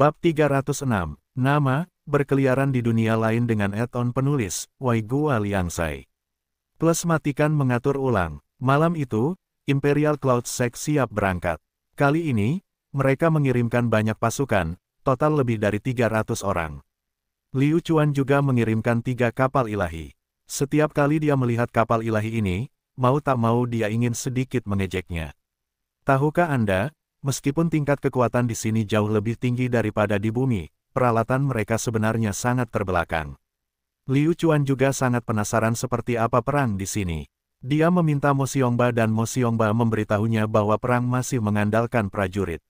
Bab 306, Nama, berkeliaran di dunia lain dengan eton penulis, Liang Liangsai. Plus matikan mengatur ulang, malam itu, Imperial Cloud Sek siap berangkat. Kali ini, mereka mengirimkan banyak pasukan, total lebih dari 300 orang. Liu Chuan juga mengirimkan tiga kapal ilahi. Setiap kali dia melihat kapal ilahi ini, mau tak mau dia ingin sedikit mengejeknya. Tahukah Anda, Meskipun tingkat kekuatan di sini jauh lebih tinggi daripada di bumi, peralatan mereka sebenarnya sangat terbelakang. Liu Chuan juga sangat penasaran seperti apa perang di sini. Dia meminta Mo Xiongba dan Mo Xiongba memberitahunya bahwa perang masih mengandalkan prajurit.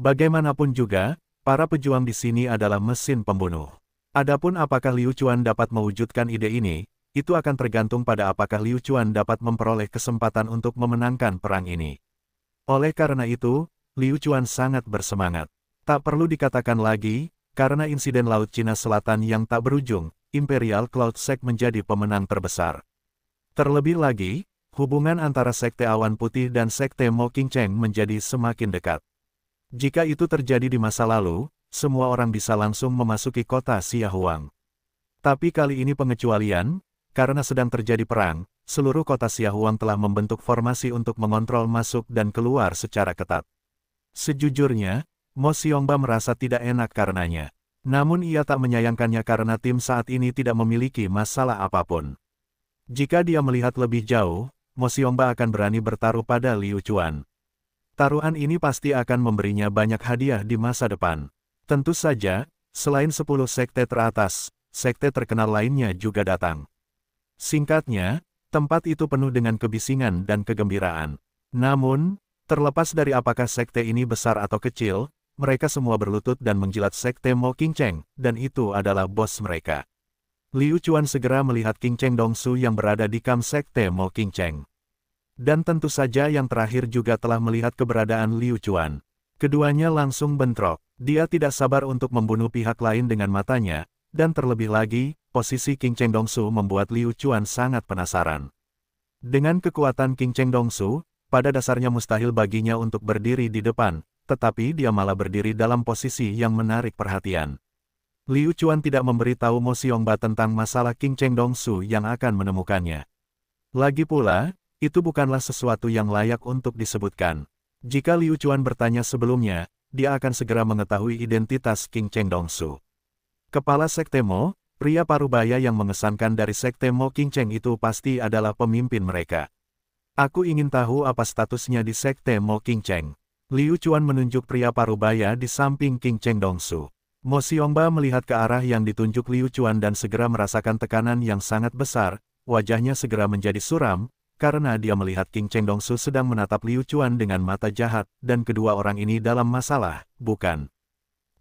Bagaimanapun juga, para pejuang di sini adalah mesin pembunuh. Adapun apakah Liu Chuan dapat mewujudkan ide ini, itu akan tergantung pada apakah Liu Chuan dapat memperoleh kesempatan untuk memenangkan perang ini. Oleh karena itu, Liu Chuan sangat bersemangat. Tak perlu dikatakan lagi, karena insiden Laut Cina Selatan yang tak berujung, Imperial Cloud Sect menjadi pemenang terbesar. Terlebih lagi, hubungan antara Sekte Awan Putih dan Sekte Mo Cheng menjadi semakin dekat. Jika itu terjadi di masa lalu, semua orang bisa langsung memasuki kota Xiahuang. Tapi kali ini pengecualian, karena sedang terjadi perang, seluruh kota Xiahuang telah membentuk formasi untuk mengontrol masuk dan keluar secara ketat. Sejujurnya, Mo Siongba merasa tidak enak karenanya. Namun ia tak menyayangkannya karena tim saat ini tidak memiliki masalah apapun. Jika dia melihat lebih jauh, Mo Siongba akan berani bertaruh pada Liu Chuan. Taruhan ini pasti akan memberinya banyak hadiah di masa depan. Tentu saja, selain 10 sekte teratas, sekte terkenal lainnya juga datang. Singkatnya, tempat itu penuh dengan kebisingan dan kegembiraan. Namun, Terlepas dari apakah sekte ini besar atau kecil, mereka semua berlutut dan menjilat sekte Mo King Cheng, dan itu adalah bos mereka. Liu Chuan segera melihat King Cheng Dongsu yang berada di kam sekte Mo King Cheng. Dan tentu saja yang terakhir juga telah melihat keberadaan Liu Chuan. Keduanya langsung bentrok. Dia tidak sabar untuk membunuh pihak lain dengan matanya, dan terlebih lagi, posisi King Cheng Dongsu membuat Liu Chuan sangat penasaran. Dengan kekuatan King Cheng Dongsu, pada dasarnya mustahil baginya untuk berdiri di depan, tetapi dia malah berdiri dalam posisi yang menarik perhatian. Liu Chuan tidak memberitahu Mo Xiongba tentang masalah King Cheng Dong Dongsu yang akan menemukannya. Lagi pula, itu bukanlah sesuatu yang layak untuk disebutkan. Jika Liu Chuan bertanya sebelumnya, dia akan segera mengetahui identitas King Cheng Dong Dongsu. Kepala Sekte Mo, pria parubaya yang mengesankan dari Sekte Mo King Cheng itu pasti adalah pemimpin mereka. Aku ingin tahu apa statusnya di Sekte Mo King Cheng. Liu Chuan menunjuk pria parubaya di samping King Cheng Dongsu. Mo Xiongba melihat ke arah yang ditunjuk Liu Chuan dan segera merasakan tekanan yang sangat besar, wajahnya segera menjadi suram, karena dia melihat King Cheng Dongsu sedang menatap Liu Chuan dengan mata jahat, dan kedua orang ini dalam masalah, bukan?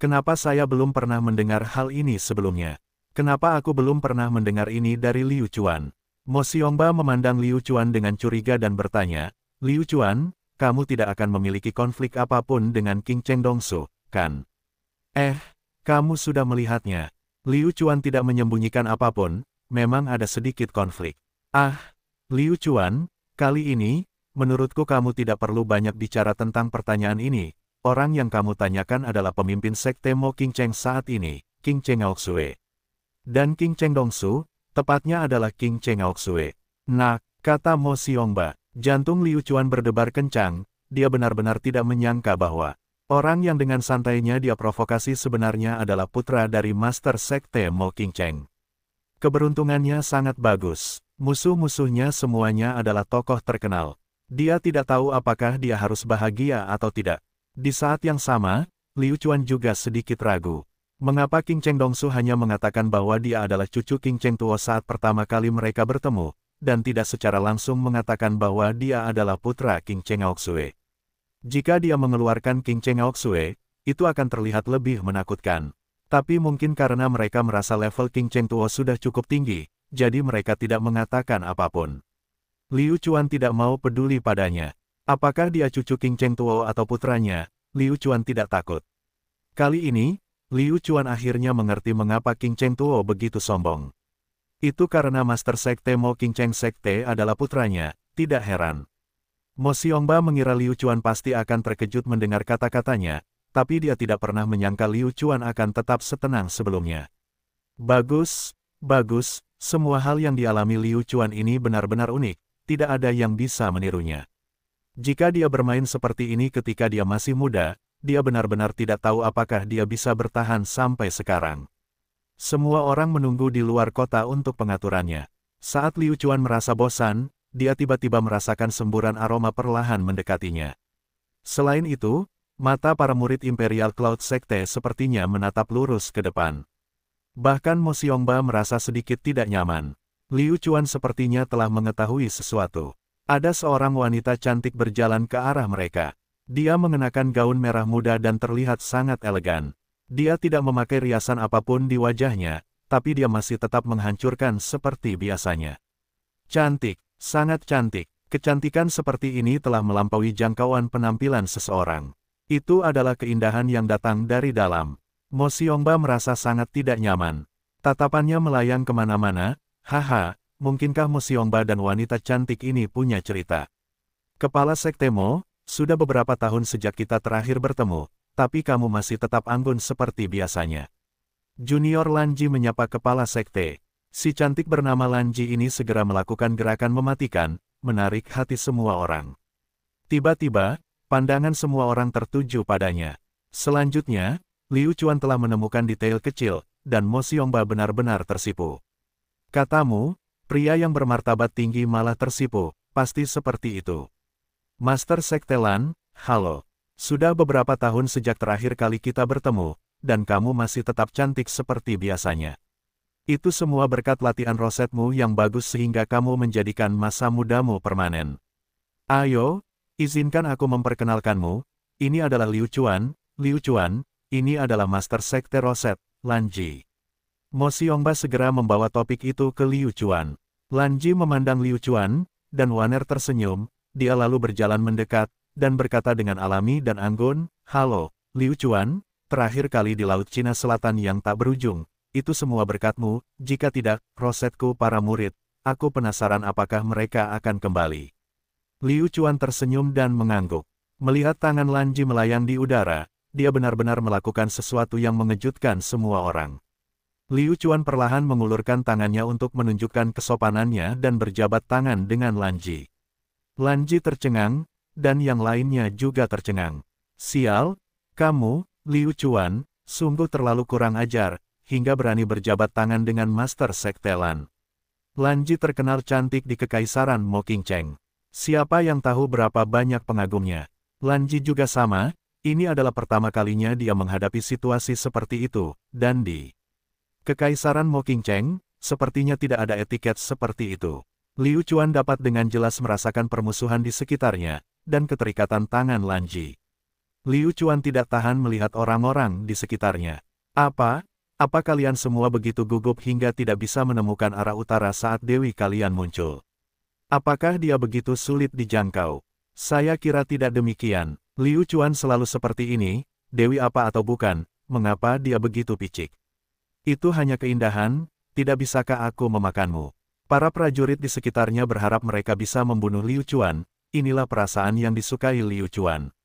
Kenapa saya belum pernah mendengar hal ini sebelumnya? Kenapa aku belum pernah mendengar ini dari Liu Chuan? Mo Xiongba memandang Liu Chuan dengan curiga dan bertanya, Liu Chuan, kamu tidak akan memiliki konflik apapun dengan King Cheng Dongsu, kan? Eh, kamu sudah melihatnya. Liu Chuan tidak menyembunyikan apapun, memang ada sedikit konflik. Ah, Liu Chuan, kali ini, menurutku kamu tidak perlu banyak bicara tentang pertanyaan ini. Orang yang kamu tanyakan adalah pemimpin sekte Mo King Cheng saat ini, King Cheng Aoksue. Dan King Cheng Dongsu, tepatnya adalah King Cheng Chengaoksue. Nah, kata Mo Xiongba, jantung Liu Chuan berdebar kencang, dia benar-benar tidak menyangka bahwa orang yang dengan santainya dia provokasi sebenarnya adalah putra dari Master Sekte Mo King Cheng. Keberuntungannya sangat bagus. Musuh-musuhnya semuanya adalah tokoh terkenal. Dia tidak tahu apakah dia harus bahagia atau tidak. Di saat yang sama, Liu Chuan juga sedikit ragu. Mengapa King Cheng Dongsu hanya mengatakan bahwa dia adalah cucu King Cheng Tuo saat pertama kali mereka bertemu, dan tidak secara langsung mengatakan bahwa dia adalah putra King Cheng Aoksue? Jika dia mengeluarkan King Cheng Aoksue, itu akan terlihat lebih menakutkan. Tapi mungkin karena mereka merasa level King Cheng Tuo sudah cukup tinggi, jadi mereka tidak mengatakan apapun. Liu Chuan tidak mau peduli padanya. Apakah dia cucu King Cheng Tuo atau putranya, Liu Chuan tidak takut. Kali ini, Liu Chuan akhirnya mengerti mengapa King Cheng Tuo begitu sombong. Itu karena Master Sekte Mo King Cheng Sekte adalah putranya, tidak heran. Mo Xiongba mengira Liu Chuan pasti akan terkejut mendengar kata-katanya, tapi dia tidak pernah menyangka Liu Chuan akan tetap setenang sebelumnya. Bagus, bagus, semua hal yang dialami Liu Chuan ini benar-benar unik, tidak ada yang bisa menirunya. Jika dia bermain seperti ini ketika dia masih muda, dia benar-benar tidak tahu apakah dia bisa bertahan sampai sekarang. Semua orang menunggu di luar kota untuk pengaturannya. Saat Liu Chuan merasa bosan, dia tiba-tiba merasakan semburan aroma perlahan mendekatinya. Selain itu, mata para murid Imperial Cloud Sekte sepertinya menatap lurus ke depan. Bahkan Mo Xiongba merasa sedikit tidak nyaman. Liu Chuan sepertinya telah mengetahui sesuatu. Ada seorang wanita cantik berjalan ke arah mereka. Dia mengenakan gaun merah muda dan terlihat sangat elegan. Dia tidak memakai riasan apapun di wajahnya, tapi dia masih tetap menghancurkan seperti biasanya. Cantik, sangat cantik. Kecantikan seperti ini telah melampaui jangkauan penampilan seseorang. Itu adalah keindahan yang datang dari dalam. Mo Siongba merasa sangat tidak nyaman. Tatapannya melayang kemana-mana, haha, mungkinkah Mo Siongba dan wanita cantik ini punya cerita? Kepala Sekte Mo, sudah beberapa tahun sejak kita terakhir bertemu, tapi kamu masih tetap anggun seperti biasanya. Junior Lanji menyapa kepala sekte. Si cantik bernama Lanji ini segera melakukan gerakan mematikan, menarik hati semua orang. Tiba-tiba, pandangan semua orang tertuju padanya. Selanjutnya, Liu Chuan telah menemukan detail kecil, dan Mo Xiongba benar-benar tersipu. Katamu, pria yang bermartabat tinggi malah tersipu, pasti seperti itu. Master Sekte Lan, halo. Sudah beberapa tahun sejak terakhir kali kita bertemu, dan kamu masih tetap cantik seperti biasanya. Itu semua berkat latihan rosetmu yang bagus sehingga kamu menjadikan masa mudamu permanen. Ayo, izinkan aku memperkenalkanmu, ini adalah Liu Chuan, Liu Chuan, ini adalah Master Sekte Roset, Lan Ji. Mo Xiongba segera membawa topik itu ke Liu Chuan. Ji memandang Liu Chuan, dan Waner tersenyum, dia lalu berjalan mendekat, dan berkata dengan alami dan anggun, Halo, Liu Chuan, terakhir kali di Laut Cina Selatan yang tak berujung, itu semua berkatmu, jika tidak, rosetku para murid, aku penasaran apakah mereka akan kembali. Liu Chuan tersenyum dan mengangguk. Melihat tangan Lanji melayang di udara, dia benar-benar melakukan sesuatu yang mengejutkan semua orang. Liu Chuan perlahan mengulurkan tangannya untuk menunjukkan kesopanannya dan berjabat tangan dengan Lanji. Lanji tercengang, dan yang lainnya juga tercengang. Sial, kamu, Liu Chuan, sungguh terlalu kurang ajar, hingga berani berjabat tangan dengan Master Sektelan. Lanji terkenal cantik di Kekaisaran Moking Cheng. Siapa yang tahu berapa banyak pengagumnya. Lanji juga sama, ini adalah pertama kalinya dia menghadapi situasi seperti itu, dan di Kekaisaran Moking Cheng, sepertinya tidak ada etiket seperti itu. Liu Chuan dapat dengan jelas merasakan permusuhan di sekitarnya, dan keterikatan tangan Lanji. Liu Chuan tidak tahan melihat orang-orang di sekitarnya. Apa? Apa kalian semua begitu gugup hingga tidak bisa menemukan arah utara saat Dewi kalian muncul? Apakah dia begitu sulit dijangkau? Saya kira tidak demikian. Liu Chuan selalu seperti ini, Dewi apa atau bukan, mengapa dia begitu picik? Itu hanya keindahan, tidak bisakah aku memakanmu? Para prajurit di sekitarnya berharap mereka bisa membunuh Liu Chuan, inilah perasaan yang disukai Liu Chuan.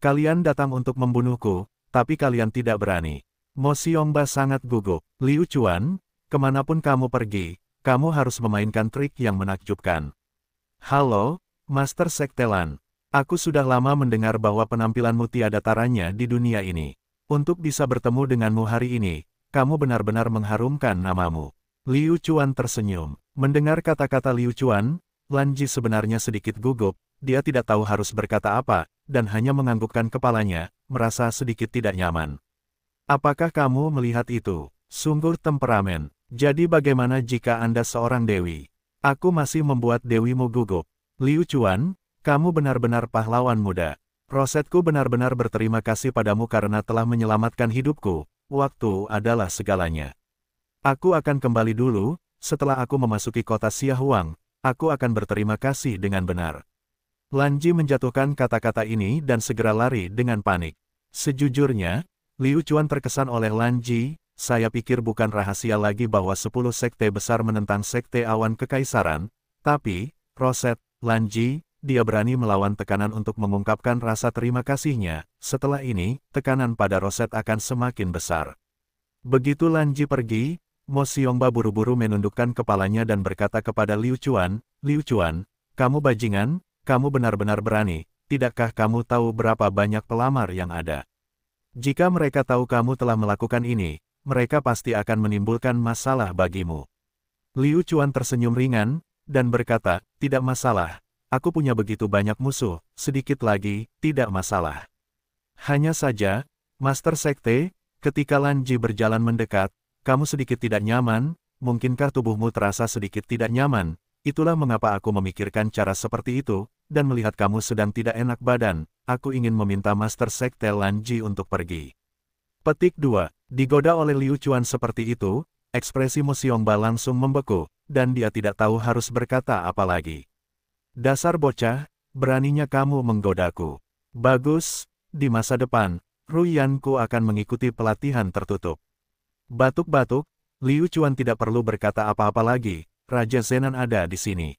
Kalian datang untuk membunuhku, tapi kalian tidak berani. Mo Xiongba sangat gugup. Liu Chuan, kemanapun kamu pergi, kamu harus memainkan trik yang menakjubkan. Halo, Master Sektelan. Aku sudah lama mendengar bahwa penampilanmu tiada taranya di dunia ini. Untuk bisa bertemu denganmu hari ini, kamu benar-benar mengharumkan namamu. Liu Chuan tersenyum. Mendengar kata-kata Liu Chuan, Lan Ji sebenarnya sedikit gugup, dia tidak tahu harus berkata apa, dan hanya menganggukkan kepalanya, merasa sedikit tidak nyaman. Apakah kamu melihat itu? Sungguh temperamen. Jadi bagaimana jika Anda seorang dewi? Aku masih membuat dewimu gugup. Liu Chuan, kamu benar-benar pahlawan muda. Rosetku benar-benar berterima kasih padamu karena telah menyelamatkan hidupku. Waktu adalah segalanya. Aku akan kembali dulu, setelah aku memasuki kota Siahuang, aku akan berterima kasih dengan benar. Lanji menjatuhkan kata-kata ini dan segera lari dengan panik. Sejujurnya, Liu Chuan terkesan oleh Lanji, saya pikir bukan rahasia lagi bahwa 10 sekte besar menentang sekte awan kekaisaran, tapi, Roset, Lanji, dia berani melawan tekanan untuk mengungkapkan rasa terima kasihnya, setelah ini, tekanan pada Roset akan semakin besar. Begitu Lanji pergi, Mo Xiongba buru-buru menundukkan kepalanya dan berkata kepada Liu Chuan, Liu Chuan, kamu bajingan, kamu benar-benar berani, tidakkah kamu tahu berapa banyak pelamar yang ada? Jika mereka tahu kamu telah melakukan ini, mereka pasti akan menimbulkan masalah bagimu. Liu Chuan tersenyum ringan, dan berkata, tidak masalah, aku punya begitu banyak musuh, sedikit lagi, tidak masalah. Hanya saja, Master Sekte, ketika Lan Ji berjalan mendekat, kamu sedikit tidak nyaman, mungkinkah tubuhmu terasa sedikit tidak nyaman, itulah mengapa aku memikirkan cara seperti itu, dan melihat kamu sedang tidak enak badan, aku ingin meminta Master Sekte Lanji untuk pergi. Petik 2. Digoda oleh Liu Chuan seperti itu, ekspresi Musiongba langsung membeku, dan dia tidak tahu harus berkata apa lagi. Dasar bocah, beraninya kamu menggodaku. Bagus, di masa depan, Ruyanku akan mengikuti pelatihan tertutup. Batuk-batuk, Liu Chuan tidak perlu berkata apa-apa lagi, Raja Zenan ada di sini.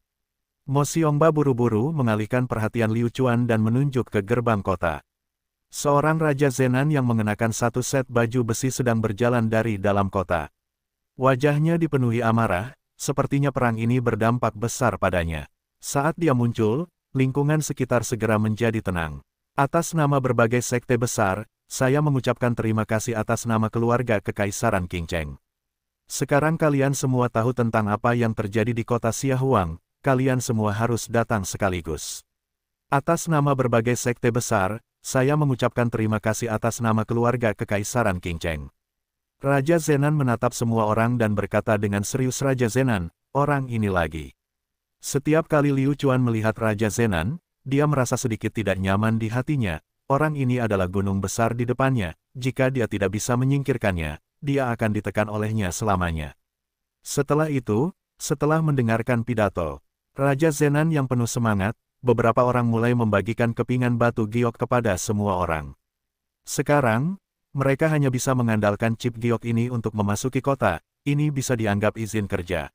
Mo Xiongba buru-buru mengalihkan perhatian Liu Chuan dan menunjuk ke gerbang kota. Seorang Raja Zenan yang mengenakan satu set baju besi sedang berjalan dari dalam kota. Wajahnya dipenuhi amarah, sepertinya perang ini berdampak besar padanya. Saat dia muncul, lingkungan sekitar segera menjadi tenang. Atas nama berbagai sekte besar, saya mengucapkan terima kasih atas nama keluarga Kekaisaran King Cheng. Sekarang kalian semua tahu tentang apa yang terjadi di kota Xiahuang, kalian semua harus datang sekaligus. Atas nama berbagai sekte besar, saya mengucapkan terima kasih atas nama keluarga Kekaisaran King Cheng. Raja Zenan menatap semua orang dan berkata dengan serius Raja Zenan, orang ini lagi. Setiap kali Liu Chuan melihat Raja Zenan, dia merasa sedikit tidak nyaman di hatinya, orang ini adalah gunung besar di depannya, jika dia tidak bisa menyingkirkannya, dia akan ditekan olehnya selamanya. Setelah itu, setelah mendengarkan pidato, Raja Zenan yang penuh semangat, beberapa orang mulai membagikan kepingan batu giok kepada semua orang. Sekarang, mereka hanya bisa mengandalkan chip giok ini untuk memasuki kota, ini bisa dianggap izin kerja.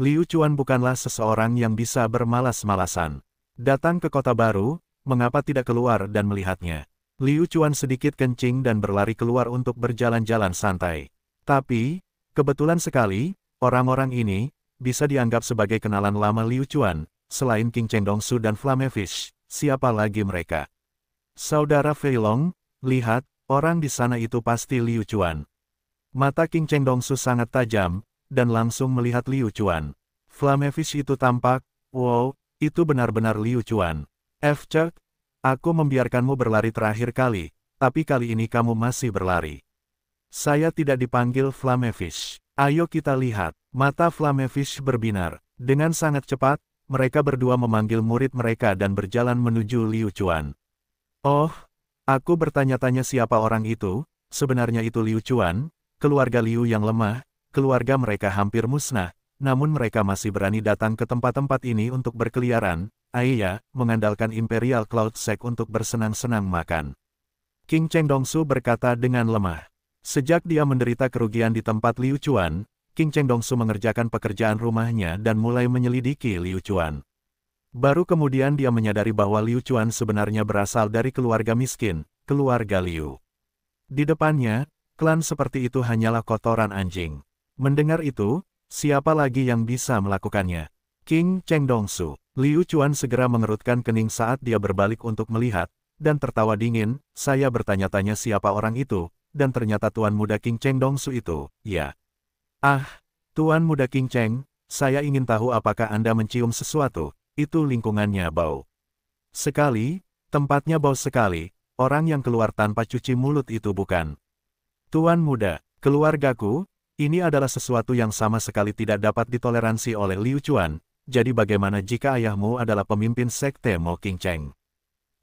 Liu Chuan bukanlah seseorang yang bisa bermalas-malasan. Datang ke kota baru, mengapa tidak keluar dan melihatnya? Liu Chuan sedikit kencing dan berlari keluar untuk berjalan-jalan santai. Tapi, kebetulan sekali, orang-orang ini, bisa dianggap sebagai kenalan lama Liu Chuan, selain King Cheng Dongsu dan Fish, siapa lagi mereka? Saudara Fei Long, lihat, orang di sana itu pasti Liu Chuan. Mata King Cheng Dongsu sangat tajam, dan langsung melihat Liu Chuan. Flame Fish itu tampak, wow, itu benar-benar Liu Chuan. F. Chuck, aku membiarkanmu berlari terakhir kali, tapi kali ini kamu masih berlari. Saya tidak dipanggil Flamefish. Ayo kita lihat. Mata Flamefish berbinar. Dengan sangat cepat, mereka berdua memanggil murid mereka dan berjalan menuju Liu Chuan. Oh, aku bertanya-tanya siapa orang itu, sebenarnya itu Liu Chuan, keluarga Liu yang lemah, keluarga mereka hampir musnah, namun mereka masih berani datang ke tempat-tempat ini untuk berkeliaran, Aiya, mengandalkan Imperial Cloud Sec untuk bersenang-senang makan. King Cheng Dongsu berkata dengan lemah. Sejak dia menderita kerugian di tempat Liu Chuan, King Cheng Dongsu mengerjakan pekerjaan rumahnya dan mulai menyelidiki Liu Chuan. Baru kemudian dia menyadari bahwa Liu Chuan sebenarnya berasal dari keluarga miskin, keluarga Liu. Di depannya, klan seperti itu hanyalah kotoran anjing. Mendengar itu, siapa lagi yang bisa melakukannya? King Cheng Dongsu. Liu Chuan segera mengerutkan kening saat dia berbalik untuk melihat, dan tertawa dingin, saya bertanya-tanya siapa orang itu, dan ternyata Tuan Muda King Cheng Dongsu itu, ya. Ah, Tuan Muda King Cheng, saya ingin tahu apakah Anda mencium sesuatu, itu lingkungannya bau. Sekali, tempatnya bau sekali, orang yang keluar tanpa cuci mulut itu bukan. Tuan Muda, keluargaku, ini adalah sesuatu yang sama sekali tidak dapat ditoleransi oleh Liu Chuan, jadi bagaimana jika ayahmu adalah pemimpin sekte Mo King Cheng?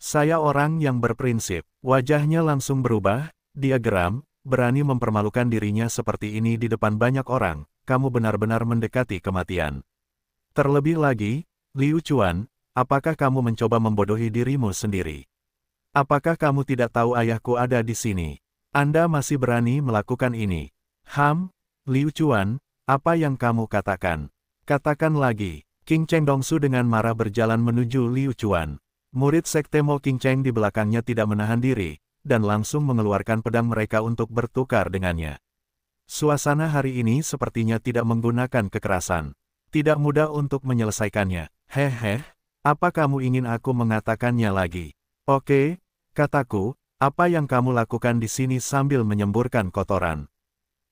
Saya orang yang berprinsip. Wajahnya langsung berubah, dia geram, berani mempermalukan dirinya seperti ini di depan banyak orang, kamu benar-benar mendekati kematian. Terlebih lagi, Liu Chuan, apakah kamu mencoba membodohi dirimu sendiri? Apakah kamu tidak tahu ayahku ada di sini? Anda masih berani melakukan ini. Ham, Liu Chuan, apa yang kamu katakan? Katakan lagi. King Cheng Dongsu dengan marah berjalan menuju Liu Chuan. Murid Sekte Mo King Cheng di belakangnya tidak menahan diri, dan langsung mengeluarkan pedang mereka untuk bertukar dengannya. Suasana hari ini sepertinya tidak menggunakan kekerasan. Tidak mudah untuk menyelesaikannya. Hehe, apa kamu ingin aku mengatakannya lagi? Oke, kataku, apa yang kamu lakukan di sini sambil menyemburkan kotoran?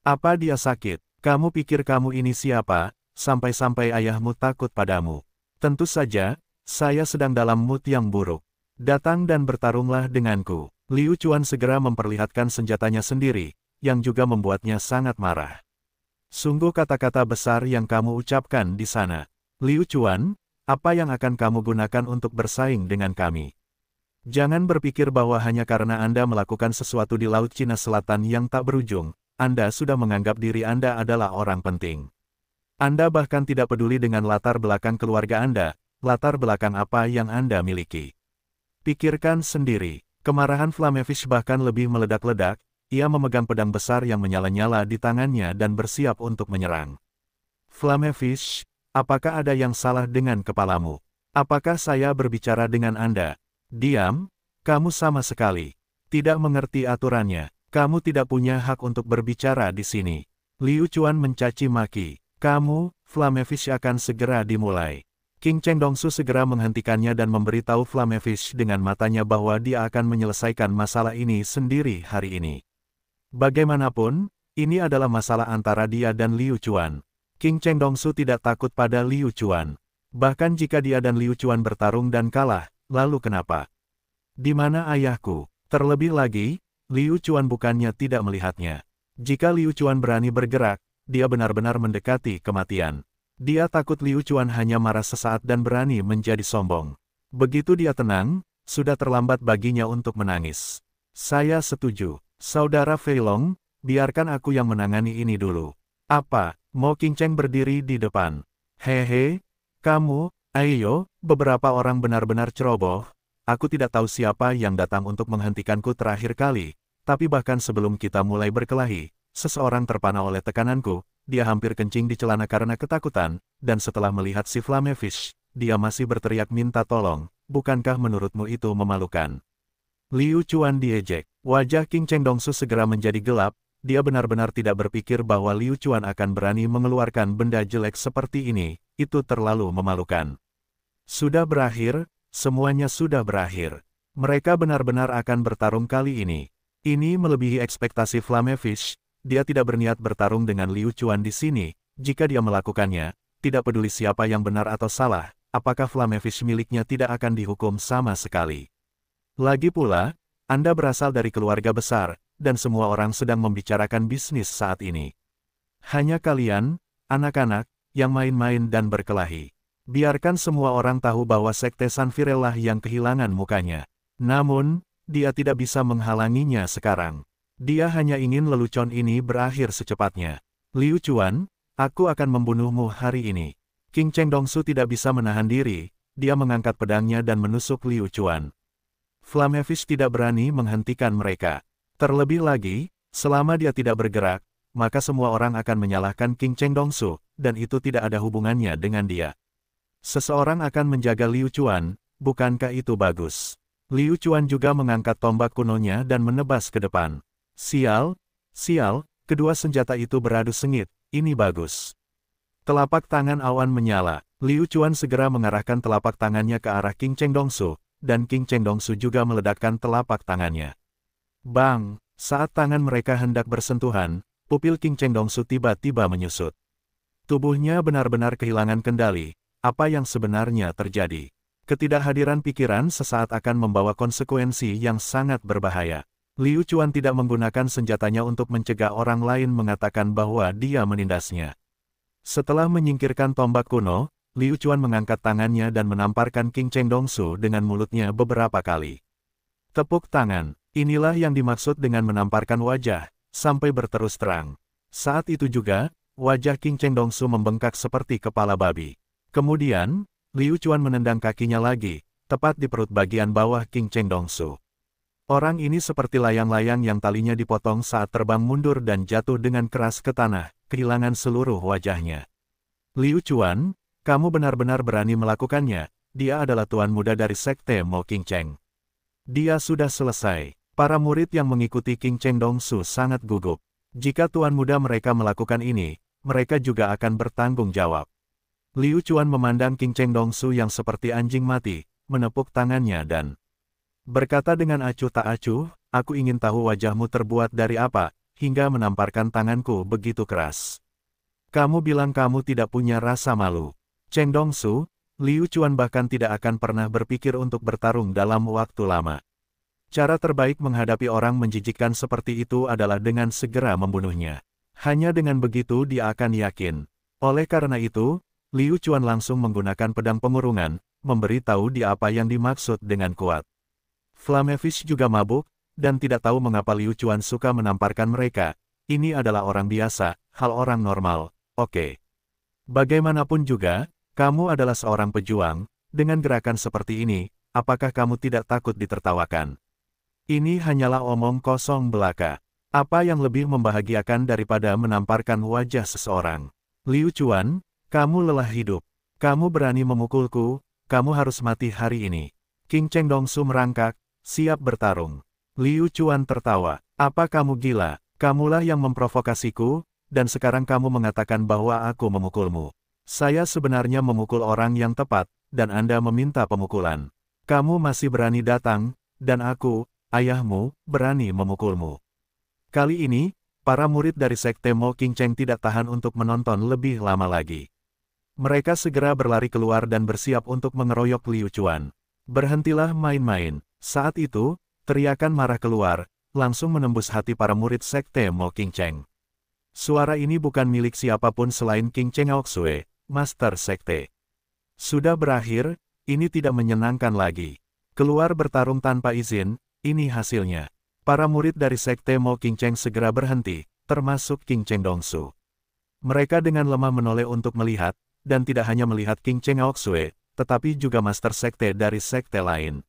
Apa dia sakit? Kamu pikir kamu ini siapa? sampai-sampai ayahmu takut padamu. Tentu saja, saya sedang dalam mood yang buruk. Datang dan bertarunglah denganku. Liu Chuan segera memperlihatkan senjatanya sendiri, yang juga membuatnya sangat marah. Sungguh kata-kata besar yang kamu ucapkan di sana. Liu Chuan, apa yang akan kamu gunakan untuk bersaing dengan kami? Jangan berpikir bahwa hanya karena Anda melakukan sesuatu di Laut Cina Selatan yang tak berujung, Anda sudah menganggap diri Anda adalah orang penting. Anda bahkan tidak peduli dengan latar belakang keluarga Anda, latar belakang apa yang Anda miliki. Pikirkan sendiri, kemarahan Flamevich bahkan lebih meledak-ledak, ia memegang pedang besar yang menyala-nyala di tangannya dan bersiap untuk menyerang. Flamevich, apakah ada yang salah dengan kepalamu? Apakah saya berbicara dengan Anda? Diam, kamu sama sekali. Tidak mengerti aturannya, kamu tidak punya hak untuk berbicara di sini. Liu Chuan mencaci maki. Kamu, Flamefish akan segera dimulai. King Cheng Dongsu segera menghentikannya dan memberitahu Flamefish dengan matanya bahwa dia akan menyelesaikan masalah ini sendiri hari ini. Bagaimanapun, ini adalah masalah antara dia dan Liu Chuan. King Cheng Dongsu tidak takut pada Liu Chuan. Bahkan jika dia dan Liu Chuan bertarung dan kalah, lalu kenapa? Di mana ayahku? Terlebih lagi, Liu Chuan bukannya tidak melihatnya. Jika Liu Chuan berani bergerak, dia benar-benar mendekati kematian. Dia takut Liu Chuan hanya marah sesaat dan berani menjadi sombong. Begitu dia tenang, sudah terlambat baginya untuk menangis. Saya setuju. Saudara Feilong, biarkan aku yang menangani ini dulu. Apa? Mo Cheng berdiri di depan. Hehe, kamu, ayo, beberapa orang benar-benar ceroboh. Aku tidak tahu siapa yang datang untuk menghentikanku terakhir kali, tapi bahkan sebelum kita mulai berkelahi, Seseorang terpana oleh tekananku, dia hampir kencing di celana karena ketakutan, dan setelah melihat si Flamefish, dia masih berteriak minta tolong, bukankah menurutmu itu memalukan? Liu Chuan diejek, wajah King Cheng Dongsu segera menjadi gelap, dia benar-benar tidak berpikir bahwa Liu Chuan akan berani mengeluarkan benda jelek seperti ini, itu terlalu memalukan. Sudah berakhir, semuanya sudah berakhir. Mereka benar-benar akan bertarung kali ini. Ini melebihi ekspektasi Flamefish, dia tidak berniat bertarung dengan Liu Chuan di sini, jika dia melakukannya, tidak peduli siapa yang benar atau salah, apakah Flamefish miliknya tidak akan dihukum sama sekali. Lagi pula, Anda berasal dari keluarga besar, dan semua orang sedang membicarakan bisnis saat ini. Hanya kalian, anak-anak, yang main-main dan berkelahi. Biarkan semua orang tahu bahwa Sekte Sanfirelah yang kehilangan mukanya. Namun, dia tidak bisa menghalanginya sekarang. Dia hanya ingin lelucon ini berakhir secepatnya. Liu Chuan, aku akan membunuhmu hari ini. King Cheng Dongsu tidak bisa menahan diri, dia mengangkat pedangnya dan menusuk Liu Chuan. Flamevish tidak berani menghentikan mereka. Terlebih lagi, selama dia tidak bergerak, maka semua orang akan menyalahkan King Cheng Dongsu, dan itu tidak ada hubungannya dengan dia. Seseorang akan menjaga Liu Chuan, bukankah itu bagus? Liu Chuan juga mengangkat tombak kunonya dan menebas ke depan. Sial, sial, kedua senjata itu beradu sengit, ini bagus. Telapak tangan Awan menyala, Liu Chuan segera mengarahkan telapak tangannya ke arah King Cheng Dongsu, dan King Cheng Dongsu juga meledakkan telapak tangannya. Bang! Saat tangan mereka hendak bersentuhan, pupil King Cheng Dongsu tiba-tiba menyusut. Tubuhnya benar-benar kehilangan kendali, apa yang sebenarnya terjadi. Ketidakhadiran pikiran sesaat akan membawa konsekuensi yang sangat berbahaya. Liu Chuan tidak menggunakan senjatanya untuk mencegah orang lain mengatakan bahwa dia menindasnya. Setelah menyingkirkan tombak kuno, Liu Chuan mengangkat tangannya dan menamparkan King Cheng Dongsu dengan mulutnya beberapa kali. Tepuk tangan, inilah yang dimaksud dengan menamparkan wajah, sampai berterus terang. Saat itu juga, wajah King Cheng Dongsu membengkak seperti kepala babi. Kemudian, Liu Chuan menendang kakinya lagi, tepat di perut bagian bawah King Cheng Dongsu. Orang ini seperti layang-layang yang talinya dipotong saat terbang mundur dan jatuh dengan keras ke tanah, kehilangan seluruh wajahnya. Liu Chuan, kamu benar-benar berani melakukannya, dia adalah tuan muda dari sekte Mo King Cheng. Dia sudah selesai. Para murid yang mengikuti King Cheng Dong Su sangat gugup. Jika tuan muda mereka melakukan ini, mereka juga akan bertanggung jawab. Liu Chuan memandang King Cheng Dong Su yang seperti anjing mati, menepuk tangannya dan Berkata dengan acuh tak acuh, aku ingin tahu wajahmu terbuat dari apa, hingga menamparkan tanganku begitu keras. Kamu bilang kamu tidak punya rasa malu. Cheng Dongsu, Liu Chuan bahkan tidak akan pernah berpikir untuk bertarung dalam waktu lama. Cara terbaik menghadapi orang menjijikkan seperti itu adalah dengan segera membunuhnya. Hanya dengan begitu dia akan yakin. Oleh karena itu, Liu Chuan langsung menggunakan pedang pengurungan, tahu dia apa yang dimaksud dengan kuat. Flamefish juga mabuk, dan tidak tahu mengapa Liu Chuan suka menamparkan mereka. Ini adalah orang biasa, hal orang normal, oke. Bagaimanapun juga, kamu adalah seorang pejuang, dengan gerakan seperti ini, apakah kamu tidak takut ditertawakan? Ini hanyalah omong kosong belaka. Apa yang lebih membahagiakan daripada menamparkan wajah seseorang? Liu Chuan, kamu lelah hidup. Kamu berani memukulku, kamu harus mati hari ini. King Cheng Dong Su merangkak, siap bertarung. Liu Chuan tertawa. Apa kamu gila? Kamulah yang memprovokasiku, dan sekarang kamu mengatakan bahwa aku memukulmu. Saya sebenarnya memukul orang yang tepat, dan Anda meminta pemukulan. Kamu masih berani datang, dan aku, ayahmu, berani memukulmu. Kali ini, para murid dari Sekte Mo King Cheng tidak tahan untuk menonton lebih lama lagi. Mereka segera berlari keluar dan bersiap untuk mengeroyok Liu Chuan. Berhentilah main-main, saat itu, teriakan marah keluar, langsung menembus hati para murid sekte Mo King Cheng. Suara ini bukan milik siapapun selain King Cheng Aoksue, Master Sekte. Sudah berakhir, ini tidak menyenangkan lagi. Keluar bertarung tanpa izin, ini hasilnya. Para murid dari Sekte Mo King Cheng segera berhenti, termasuk King Cheng Dongsu. Mereka dengan lemah menoleh untuk melihat, dan tidak hanya melihat King Cheng Aoksue, tetapi juga Master Sekte dari Sekte lain.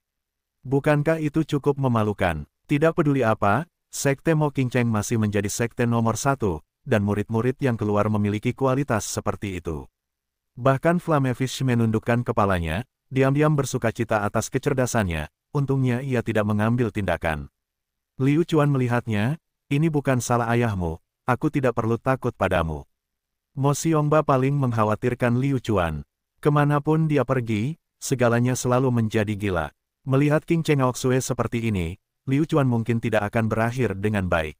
Bukankah itu cukup memalukan? Tidak peduli apa, Sekte Mo Cheng masih menjadi sekte nomor satu, dan murid-murid yang keluar memiliki kualitas seperti itu. Bahkan Flamevish menundukkan kepalanya, diam-diam bersuka cita atas kecerdasannya, untungnya ia tidak mengambil tindakan. Liu Chuan melihatnya, ini bukan salah ayahmu, aku tidak perlu takut padamu. Mo Xiongba paling mengkhawatirkan Liu Chuan. Kemanapun dia pergi, segalanya selalu menjadi gila. Melihat King Cheng Oksue seperti ini, Liu Chuan mungkin tidak akan berakhir dengan baik.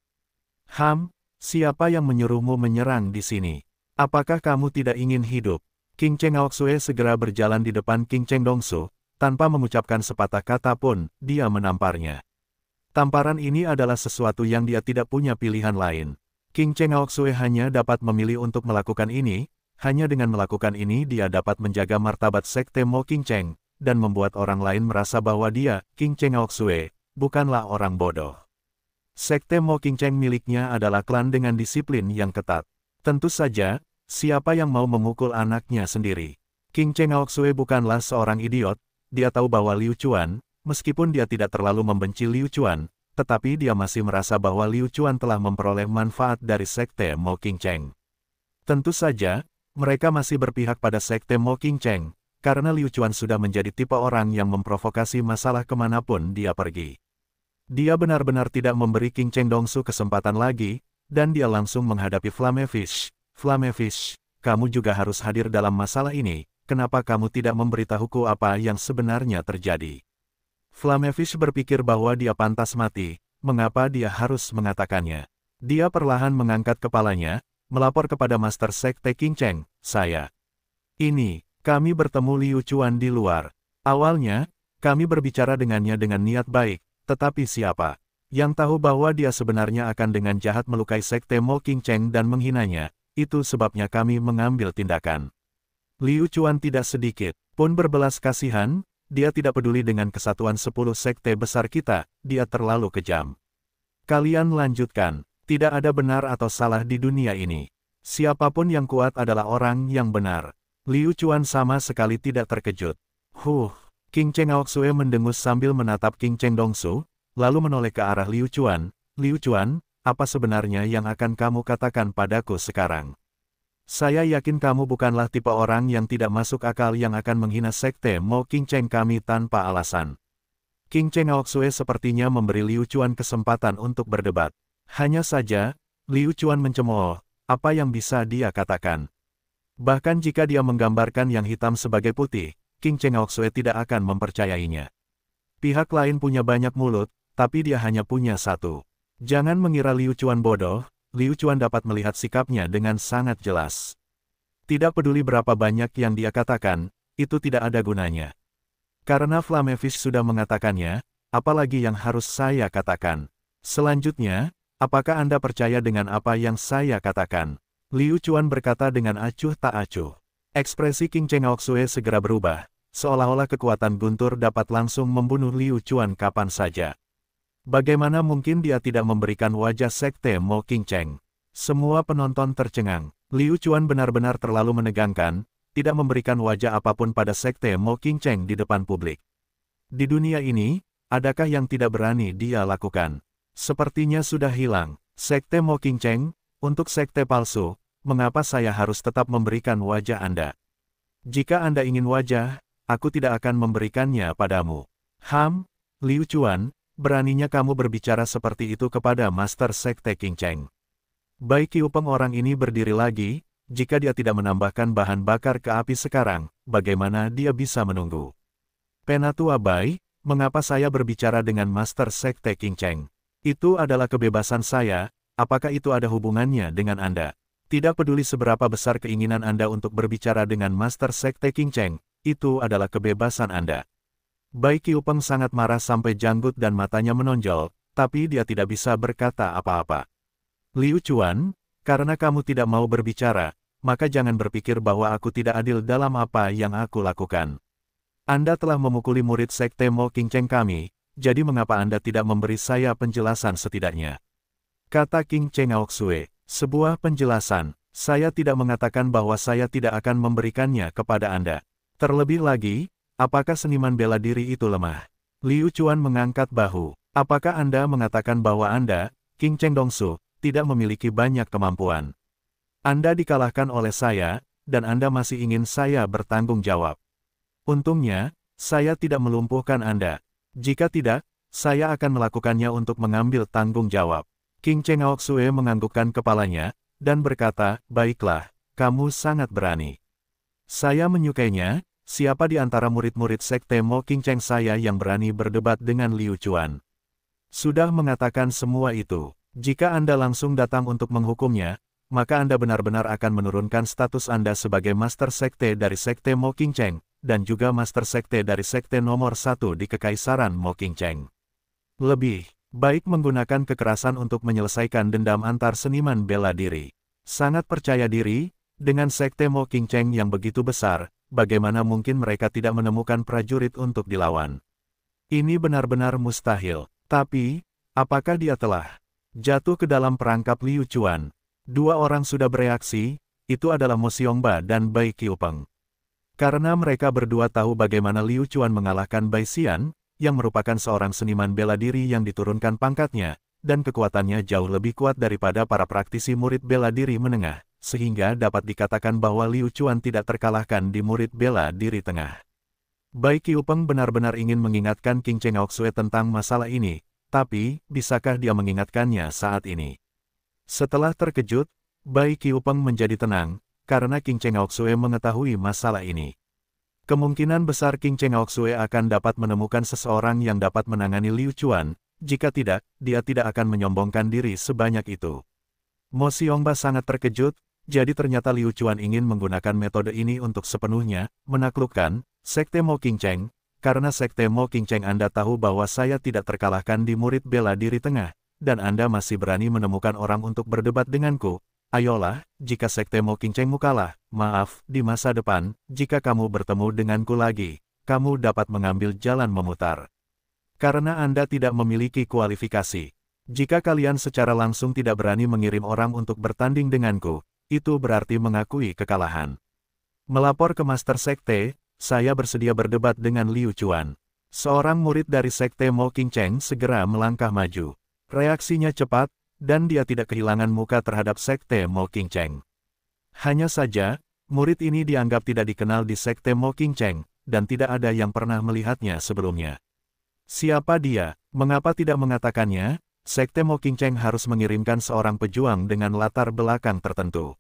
Ham, siapa yang menyuruhmu menyerang di sini? Apakah kamu tidak ingin hidup? King Cheng Aoksue segera berjalan di depan King Cheng Dongsu, tanpa mengucapkan sepatah kata pun, dia menamparnya. Tamparan ini adalah sesuatu yang dia tidak punya pilihan lain. King Cheng Aoksue hanya dapat memilih untuk melakukan ini, hanya dengan melakukan ini dia dapat menjaga martabat Sekte Mo King Cheng, dan membuat orang lain merasa bahwa dia, King Cheng Oksue, bukanlah orang bodoh. Sekte Mo King Cheng miliknya adalah klan dengan disiplin yang ketat. Tentu saja, siapa yang mau memukul anaknya sendiri? King Cheng Oksue bukanlah seorang idiot, dia tahu bahwa Liu Chuan, meskipun dia tidak terlalu membenci Liu Chuan, tetapi dia masih merasa bahwa Liu Chuan telah memperoleh manfaat dari sekte Mo King Cheng. Tentu saja, mereka masih berpihak pada sekte Mo King Cheng, karena Liu Chuan sudah menjadi tipe orang yang memprovokasi masalah kemanapun dia pergi. Dia benar-benar tidak memberi King Cheng Dongsu kesempatan lagi, dan dia langsung menghadapi Flame Fish. Flame Fish, kamu juga harus hadir dalam masalah ini, kenapa kamu tidak memberitahuku apa yang sebenarnya terjadi? Flame Fish berpikir bahwa dia pantas mati, mengapa dia harus mengatakannya. Dia perlahan mengangkat kepalanya, melapor kepada Master Sekte King Cheng, saya. Ini, kami bertemu Liu Chuan di luar. Awalnya, kami berbicara dengannya dengan niat baik, tetapi siapa yang tahu bahwa dia sebenarnya akan dengan jahat melukai sekte Mo King Cheng dan menghinanya, itu sebabnya kami mengambil tindakan. Liu Chuan tidak sedikit pun berbelas kasihan, dia tidak peduli dengan kesatuan sepuluh sekte besar kita, dia terlalu kejam. Kalian lanjutkan, tidak ada benar atau salah di dunia ini. Siapapun yang kuat adalah orang yang benar. Liu Chuan sama sekali tidak terkejut. Huh, King Cheng Aoksue mendengus sambil menatap King Cheng Dongsu, lalu menoleh ke arah Liu Chuan. Liu Chuan, apa sebenarnya yang akan kamu katakan padaku sekarang? Saya yakin kamu bukanlah tipe orang yang tidak masuk akal yang akan menghina sekte Mo King Cheng kami tanpa alasan. King Cheng Aoksue sepertinya memberi Liu Chuan kesempatan untuk berdebat. Hanya saja, Liu Chuan mencemooh, apa yang bisa dia katakan? Bahkan jika dia menggambarkan yang hitam sebagai putih, King Cheng Hoksue tidak akan mempercayainya. Pihak lain punya banyak mulut, tapi dia hanya punya satu. Jangan mengira Liu Chuan bodoh, Liu Chuan dapat melihat sikapnya dengan sangat jelas. Tidak peduli berapa banyak yang dia katakan, itu tidak ada gunanya. Karena Flamevish sudah mengatakannya, apalagi yang harus saya katakan. Selanjutnya, apakah Anda percaya dengan apa yang saya katakan? Liu Chuan berkata dengan acuh tak acuh. Ekspresi King Cheng Oksue segera berubah, seolah-olah kekuatan guntur dapat langsung membunuh Liu Chuan kapan saja. Bagaimana mungkin dia tidak memberikan wajah sekte Mo King Cheng? Semua penonton tercengang. Liu Chuan benar-benar terlalu menegangkan, tidak memberikan wajah apapun pada sekte Mo King Cheng di depan publik. Di dunia ini, adakah yang tidak berani dia lakukan? Sepertinya sudah hilang. Sekte Mo King Cheng, untuk sekte palsu, mengapa saya harus tetap memberikan wajah Anda? Jika Anda ingin wajah, aku tidak akan memberikannya padamu. Ham, Liu Chuan, beraninya kamu berbicara seperti itu kepada Master Sekte King Cheng. Bai Qiupeng orang ini berdiri lagi, jika dia tidak menambahkan bahan bakar ke api sekarang, bagaimana dia bisa menunggu? Penatua Bai, mengapa saya berbicara dengan Master Sekte King Cheng? Itu adalah kebebasan saya, Apakah itu ada hubungannya dengan Anda? Tidak peduli seberapa besar keinginan Anda untuk berbicara dengan Master Sekte King Cheng, itu adalah kebebasan Anda. Bai Qiupeng sangat marah sampai janggut dan matanya menonjol, tapi dia tidak bisa berkata apa-apa. Liu Chuan, karena kamu tidak mau berbicara, maka jangan berpikir bahwa aku tidak adil dalam apa yang aku lakukan. Anda telah memukuli murid Sekte Mo King Cheng kami, jadi mengapa Anda tidak memberi saya penjelasan setidaknya? Kata King Cheng Aoksue, sebuah penjelasan, saya tidak mengatakan bahwa saya tidak akan memberikannya kepada Anda. Terlebih lagi, apakah seniman bela diri itu lemah? Liu Chuan mengangkat bahu. Apakah Anda mengatakan bahwa Anda, King Cheng Dongsu, tidak memiliki banyak kemampuan? Anda dikalahkan oleh saya, dan Anda masih ingin saya bertanggung jawab. Untungnya, saya tidak melumpuhkan Anda. Jika tidak, saya akan melakukannya untuk mengambil tanggung jawab. King Aok Xue menganggukkan kepalanya, dan berkata, Baiklah, kamu sangat berani. Saya menyukainya, siapa di antara murid-murid Sekte Mo King Cheng saya yang berani berdebat dengan Liu Chuan? Sudah mengatakan semua itu. Jika Anda langsung datang untuk menghukumnya, maka Anda benar-benar akan menurunkan status Anda sebagai Master Sekte dari Sekte Mo King Cheng, dan juga Master Sekte dari Sekte nomor satu di Kekaisaran Mo King Cheng. Lebih, baik menggunakan kekerasan untuk menyelesaikan dendam antar seniman bela diri. Sangat percaya diri, dengan sekte Mo King Cheng yang begitu besar, bagaimana mungkin mereka tidak menemukan prajurit untuk dilawan. Ini benar-benar mustahil. Tapi, apakah dia telah jatuh ke dalam perangkap Liu Chuan? Dua orang sudah bereaksi, itu adalah Mo Xiongba dan Bai Qiupeng. Karena mereka berdua tahu bagaimana Liu Chuan mengalahkan Bai Xian, yang merupakan seorang seniman bela diri yang diturunkan pangkatnya, dan kekuatannya jauh lebih kuat daripada para praktisi murid bela diri menengah, sehingga dapat dikatakan bahwa Liu Chuan tidak terkalahkan di murid bela diri tengah. Bai Qiupeng benar-benar ingin mengingatkan King Cheng Oksue tentang masalah ini, tapi, bisakah dia mengingatkannya saat ini? Setelah terkejut, Bai Qiupeng menjadi tenang, karena King Cheng Oksue mengetahui masalah ini. Kemungkinan besar King Cheng Oxue akan dapat menemukan seseorang yang dapat menangani Liu Chuan, jika tidak, dia tidak akan menyombongkan diri sebanyak itu. Mo Xiongba sangat terkejut, jadi ternyata Liu Chuan ingin menggunakan metode ini untuk sepenuhnya, menaklukkan, Sekte Mo King Cheng, karena Sekte Mo King Cheng Anda tahu bahwa saya tidak terkalahkan di murid bela diri tengah, dan Anda masih berani menemukan orang untuk berdebat denganku, Ayolah, jika sekte Mokincengmu kalah, maaf, di masa depan, jika kamu bertemu denganku lagi, kamu dapat mengambil jalan memutar. Karena Anda tidak memiliki kualifikasi. Jika kalian secara langsung tidak berani mengirim orang untuk bertanding denganku, itu berarti mengakui kekalahan. Melapor ke Master Sekte, saya bersedia berdebat dengan Liu Chuan. Seorang murid dari Sekte Mo King Cheng segera melangkah maju. Reaksinya cepat, dan dia tidak kehilangan muka terhadap Sekte Mo King Cheng. Hanya saja, murid ini dianggap tidak dikenal di Sekte Mo King Cheng, dan tidak ada yang pernah melihatnya sebelumnya. Siapa dia? Mengapa tidak mengatakannya? Sekte Mo King Cheng harus mengirimkan seorang pejuang dengan latar belakang tertentu.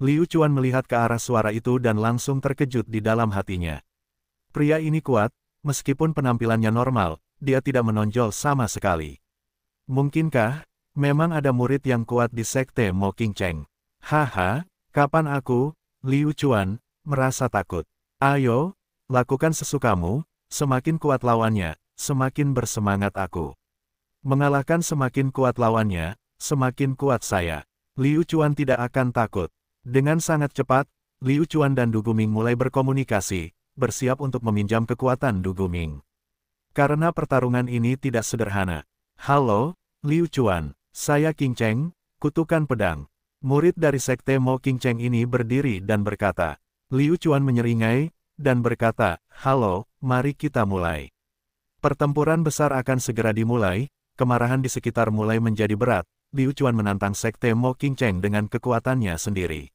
Liu Chuan melihat ke arah suara itu dan langsung terkejut di dalam hatinya. Pria ini kuat, meskipun penampilannya normal, dia tidak menonjol sama sekali. Mungkinkah, Memang ada murid yang kuat di sekte Mo King Cheng. Haha, kapan aku, Liu Chuan, merasa takut. Ayo, lakukan sesukamu, semakin kuat lawannya, semakin bersemangat aku. Mengalahkan semakin kuat lawannya, semakin kuat saya. Liu Chuan tidak akan takut. Dengan sangat cepat, Liu Chuan dan Du Guming mulai berkomunikasi, bersiap untuk meminjam kekuatan Du Guming. Karena pertarungan ini tidak sederhana. Halo, Liu Chuan, saya King Cheng, kutukan pedang. Murid dari sekte Mo King Cheng ini berdiri dan berkata. Liu Chuan menyeringai, dan berkata, Halo, mari kita mulai. Pertempuran besar akan segera dimulai, kemarahan di sekitar mulai menjadi berat, Liu Chuan menantang sekte Mo King Cheng dengan kekuatannya sendiri.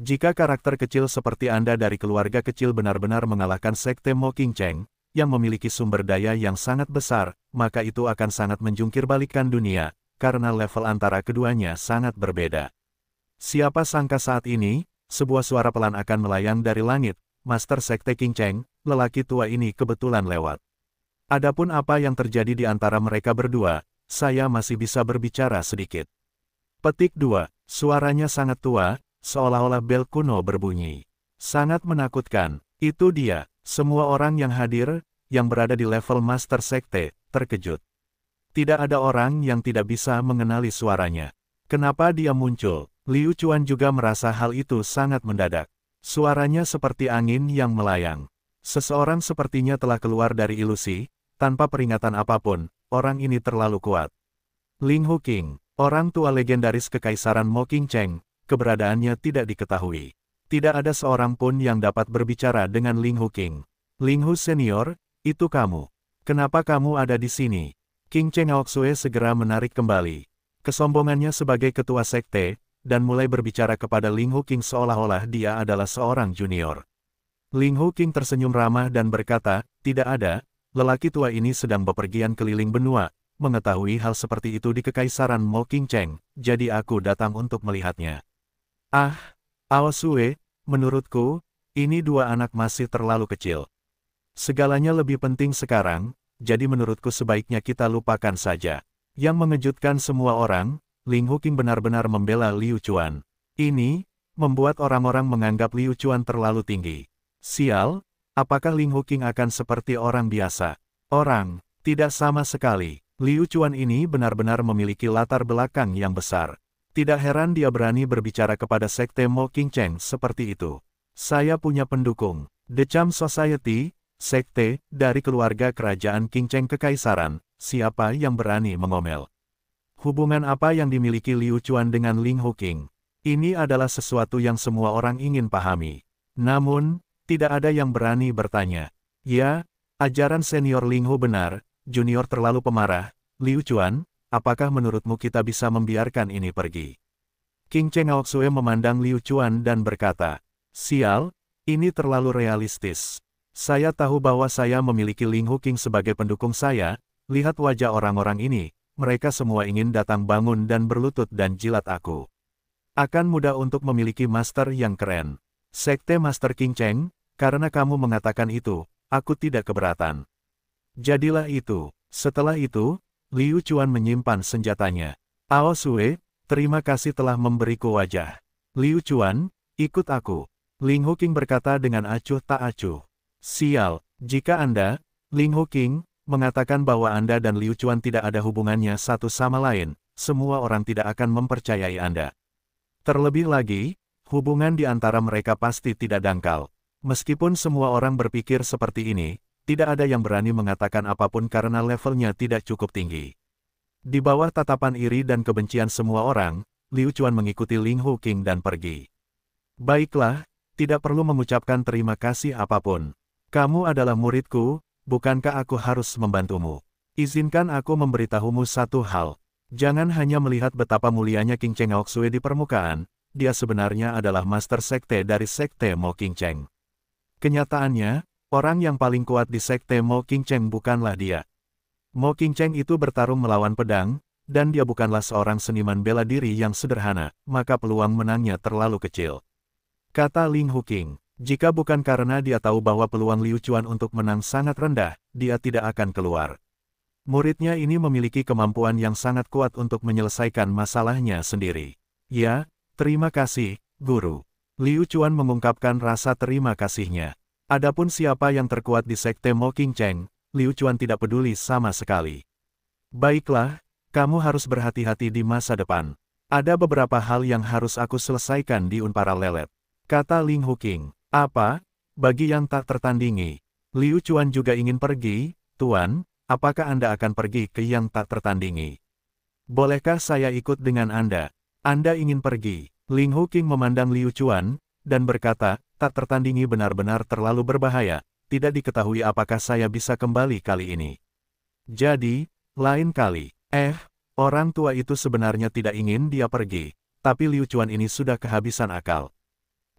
Jika karakter kecil seperti Anda dari keluarga kecil benar-benar mengalahkan sekte Mo King Cheng, yang memiliki sumber daya yang sangat besar, maka itu akan sangat menjungkirbalikkan dunia, karena level antara keduanya sangat berbeda. Siapa sangka saat ini, sebuah suara pelan akan melayang dari langit, Master Sekte King Cheng, lelaki tua ini kebetulan lewat. Adapun apa yang terjadi di antara mereka berdua, saya masih bisa berbicara sedikit. Petik 2, suaranya sangat tua, seolah-olah bel kuno berbunyi. Sangat menakutkan, itu dia, semua orang yang hadir, yang berada di level Master Sekte, terkejut. Tidak ada orang yang tidak bisa mengenali suaranya. Kenapa dia muncul? Liu Chuan juga merasa hal itu sangat mendadak. Suaranya seperti angin yang melayang. Seseorang sepertinya telah keluar dari ilusi, tanpa peringatan apapun, orang ini terlalu kuat. Ling Hu King, orang tua legendaris kekaisaran Mo King Cheng, keberadaannya tidak diketahui. Tidak ada seorang pun yang dapat berbicara dengan Ling Hu King. Ling Hu Senior, itu kamu. Kenapa kamu ada di sini? King Cheng Haoxue segera menarik kembali kesombongannya sebagai ketua sekte, dan mulai berbicara kepada Ling Hu King seolah-olah dia adalah seorang junior. Ling Hu King tersenyum ramah dan berkata, tidak ada, lelaki tua ini sedang bepergian keliling benua, mengetahui hal seperti itu di kekaisaran Mo King Cheng, jadi aku datang untuk melihatnya. Ah, Ao Sue, menurutku, ini dua anak masih terlalu kecil. Segalanya lebih penting sekarang, jadi menurutku sebaiknya kita lupakan saja. Yang mengejutkan semua orang, Ling Huking benar-benar membela Liu Chuan. Ini, membuat orang-orang menganggap Liu Chuan terlalu tinggi. Sial, apakah Ling Huking akan seperti orang biasa? Orang, tidak sama sekali. Liu Chuan ini benar-benar memiliki latar belakang yang besar. Tidak heran dia berani berbicara kepada sekte Mo King Cheng seperti itu. Saya punya pendukung. The Cham Society, Sekte, dari keluarga kerajaan King Cheng Kekaisaran, siapa yang berani mengomel? Hubungan apa yang dimiliki Liu Chuan dengan Ling King? Ini adalah sesuatu yang semua orang ingin pahami. Namun, tidak ada yang berani bertanya. Ya, ajaran senior Ling Hu benar, junior terlalu pemarah, Liu Chuan, apakah menurutmu kita bisa membiarkan ini pergi? King Cheng Aoksue memandang Liu Chuan dan berkata, Sial, ini terlalu realistis. Saya tahu bahwa saya memiliki Ling Huking sebagai pendukung saya, lihat wajah orang-orang ini, mereka semua ingin datang bangun dan berlutut dan jilat aku. Akan mudah untuk memiliki master yang keren. Sekte Master King Cheng, karena kamu mengatakan itu, aku tidak keberatan. Jadilah itu. Setelah itu, Liu Chuan menyimpan senjatanya. Ao Sue, terima kasih telah memberiku wajah. Liu Chuan, ikut aku. Ling Huking berkata dengan acuh tak acuh. Sial, jika Anda, Ling Hu King, mengatakan bahwa Anda dan Liu Chuan tidak ada hubungannya satu sama lain, semua orang tidak akan mempercayai Anda. Terlebih lagi, hubungan di antara mereka pasti tidak dangkal. Meskipun semua orang berpikir seperti ini, tidak ada yang berani mengatakan apapun karena levelnya tidak cukup tinggi. Di bawah tatapan iri dan kebencian semua orang, Liu Chuan mengikuti Ling Hu King dan pergi. Baiklah, tidak perlu mengucapkan terima kasih apapun. Kamu adalah muridku, bukankah aku harus membantumu? Izinkan aku memberitahumu satu hal. Jangan hanya melihat betapa mulianya King Cheng Aoksue di permukaan, dia sebenarnya adalah master sekte dari sekte Mo King Cheng. Kenyataannya, orang yang paling kuat di sekte Mo King Cheng bukanlah dia. Mo King Cheng itu bertarung melawan pedang, dan dia bukanlah seorang seniman bela diri yang sederhana, maka peluang menangnya terlalu kecil. Kata Ling King. Jika bukan karena dia tahu bahwa peluang Liu Chuan untuk menang sangat rendah, dia tidak akan keluar. Muridnya ini memiliki kemampuan yang sangat kuat untuk menyelesaikan masalahnya sendiri. Ya, terima kasih, Guru. Liu Chuan mengungkapkan rasa terima kasihnya. Adapun siapa yang terkuat di Sekte Mo King Cheng, Liu Chuan tidak peduli sama sekali. Baiklah, kamu harus berhati-hati di masa depan. Ada beberapa hal yang harus aku selesaikan di Unpara kata Ling Huking. Apa? Bagi yang tak tertandingi. Liu Chuan juga ingin pergi, Tuan, apakah Anda akan pergi ke yang tak tertandingi? Bolehkah saya ikut dengan Anda? Anda ingin pergi. Ling Hu King memandang Liu Chuan, dan berkata, tak tertandingi benar-benar terlalu berbahaya, tidak diketahui apakah saya bisa kembali kali ini. Jadi, lain kali, eh, orang tua itu sebenarnya tidak ingin dia pergi, tapi Liu Chuan ini sudah kehabisan akal.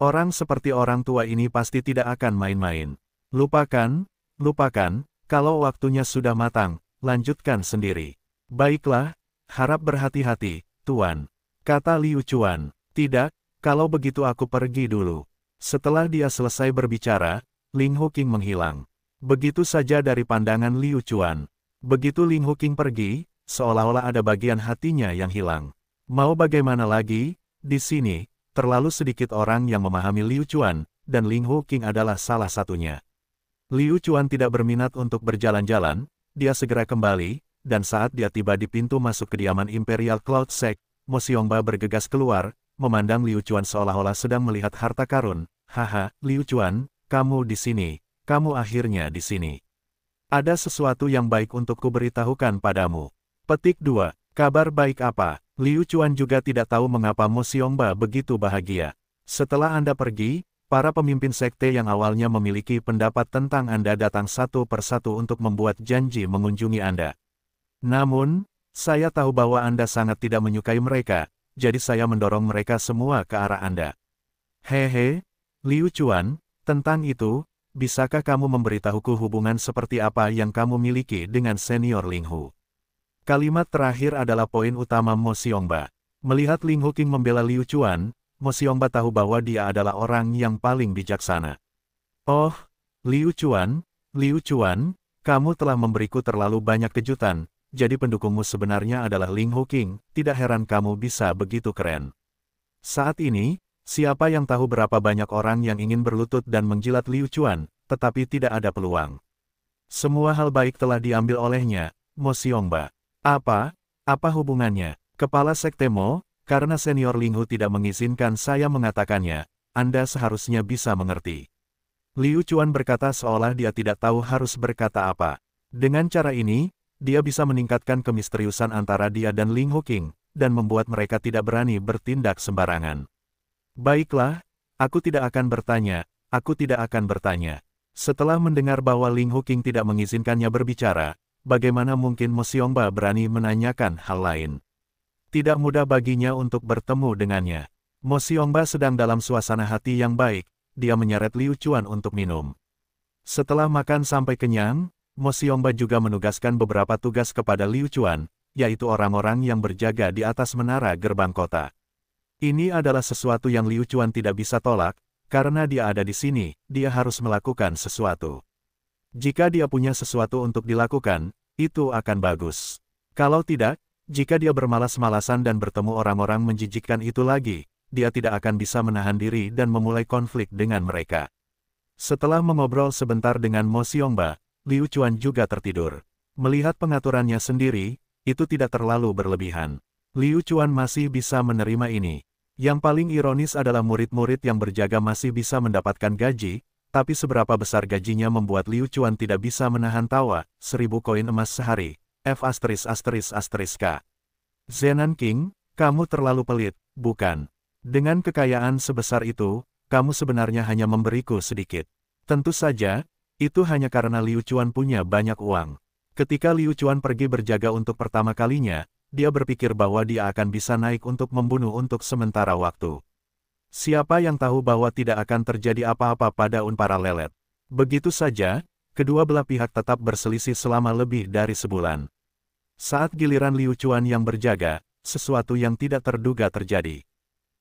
Orang seperti orang tua ini pasti tidak akan main-main. Lupakan, lupakan, kalau waktunya sudah matang, lanjutkan sendiri. Baiklah, harap berhati-hati, Tuan. Kata Liu Chuan. Tidak, kalau begitu aku pergi dulu. Setelah dia selesai berbicara, Ling Huking menghilang. Begitu saja dari pandangan Liu Chuan. Begitu Ling Huking pergi, seolah-olah ada bagian hatinya yang hilang. Mau bagaimana lagi, di sini, Terlalu sedikit orang yang memahami Liu Chuan, dan Ling Ho King adalah salah satunya. Liu Chuan tidak berminat untuk berjalan-jalan, dia segera kembali, dan saat dia tiba di pintu masuk kediaman Imperial Cloud Sect, Xiongba bergegas keluar, memandang Liu Chuan seolah-olah sedang melihat harta karun. Haha, Liu Chuan, kamu di sini, kamu akhirnya di sini. Ada sesuatu yang baik untuk kuberitahukan padamu. Petik 2. Kabar baik apa? Liu Chuan juga tidak tahu mengapa Mo Xiongba begitu bahagia. Setelah Anda pergi, para pemimpin sekte yang awalnya memiliki pendapat tentang Anda datang satu persatu untuk membuat janji mengunjungi Anda. Namun, saya tahu bahwa Anda sangat tidak menyukai mereka, jadi saya mendorong mereka semua ke arah Anda. Hehe, Liu Chuan, tentang itu, bisakah kamu memberitahuku hubungan seperti apa yang kamu miliki dengan senior Ling Hu? Kalimat terakhir adalah poin utama Mo Xiongba. Melihat Ling Huqing membela Liu Chuan, Mo Xiongba tahu bahwa dia adalah orang yang paling bijaksana. Oh, Liu Chuan, Liu Chuan, kamu telah memberiku terlalu banyak kejutan, jadi pendukungmu sebenarnya adalah Ling Huqing, tidak heran kamu bisa begitu keren. Saat ini, siapa yang tahu berapa banyak orang yang ingin berlutut dan menjilat Liu Chuan, tetapi tidak ada peluang. Semua hal baik telah diambil olehnya, Mo Xiongba. Apa? Apa hubungannya? Kepala Sekte Mo, karena senior Linghu tidak mengizinkan saya mengatakannya, Anda seharusnya bisa mengerti. Liu Chuan berkata seolah dia tidak tahu harus berkata apa. Dengan cara ini, dia bisa meningkatkan kemisteriusan antara dia dan Ling Huking, dan membuat mereka tidak berani bertindak sembarangan. Baiklah, aku tidak akan bertanya, aku tidak akan bertanya. Setelah mendengar bahwa Ling Huking tidak mengizinkannya berbicara, bagaimana mungkin Siongba berani menanyakan hal lain? Tidak mudah baginya untuk bertemu dengannya. Mosiomba sedang dalam suasana hati yang baik, dia menyeret Liu Chuan untuk minum. Setelah makan sampai kenyang, Mosiomba juga menugaskan beberapa tugas kepada Liu Chuan, yaitu orang-orang yang berjaga di atas menara gerbang kota. Ini adalah sesuatu yang Liu Chuan tidak bisa tolak, karena dia ada di sini, dia harus melakukan sesuatu. Jika dia punya sesuatu untuk dilakukan, itu akan bagus. Kalau tidak, jika dia bermalas-malasan dan bertemu orang-orang menjijikkan itu lagi, dia tidak akan bisa menahan diri dan memulai konflik dengan mereka. Setelah mengobrol sebentar dengan Mo Xiongba, Liu Chuan juga tertidur. Melihat pengaturannya sendiri, itu tidak terlalu berlebihan. Liu Chuan masih bisa menerima ini. Yang paling ironis adalah murid-murid yang berjaga masih bisa mendapatkan gaji, tapi seberapa besar gajinya membuat Liu Chuan tidak bisa menahan tawa, seribu koin emas sehari, F asteris asteris asteris K. Zenan King, kamu terlalu pelit, bukan? Dengan kekayaan sebesar itu, kamu sebenarnya hanya memberiku sedikit. Tentu saja, itu hanya karena Liu Chuan punya banyak uang. Ketika Liu Chuan pergi berjaga untuk pertama kalinya, dia berpikir bahwa dia akan bisa naik untuk membunuh untuk sementara waktu. Siapa yang tahu bahwa tidak akan terjadi apa-apa pada Unpara Lelet? Begitu saja, kedua belah pihak tetap berselisih selama lebih dari sebulan. Saat giliran Liu Chuan yang berjaga, sesuatu yang tidak terduga terjadi.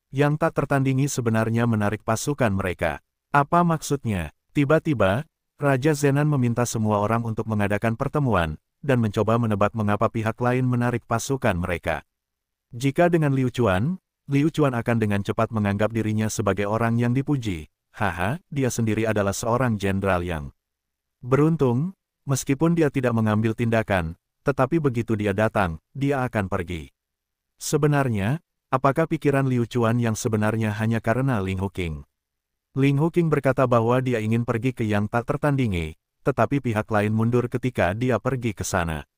Yang tak tertandingi sebenarnya menarik pasukan mereka. Apa maksudnya? Tiba-tiba, Raja Zenan meminta semua orang untuk mengadakan pertemuan, dan mencoba menebak mengapa pihak lain menarik pasukan mereka. Jika dengan Liu Chuan, Liu Chuan akan dengan cepat menganggap dirinya sebagai orang yang dipuji. Haha, dia sendiri adalah seorang jenderal yang beruntung, meskipun dia tidak mengambil tindakan, tetapi begitu dia datang, dia akan pergi. Sebenarnya, apakah pikiran Liu Chuan yang sebenarnya hanya karena Ling Huqing? Ling Huqing berkata bahwa dia ingin pergi ke yang tak tertandingi, tetapi pihak lain mundur ketika dia pergi ke sana.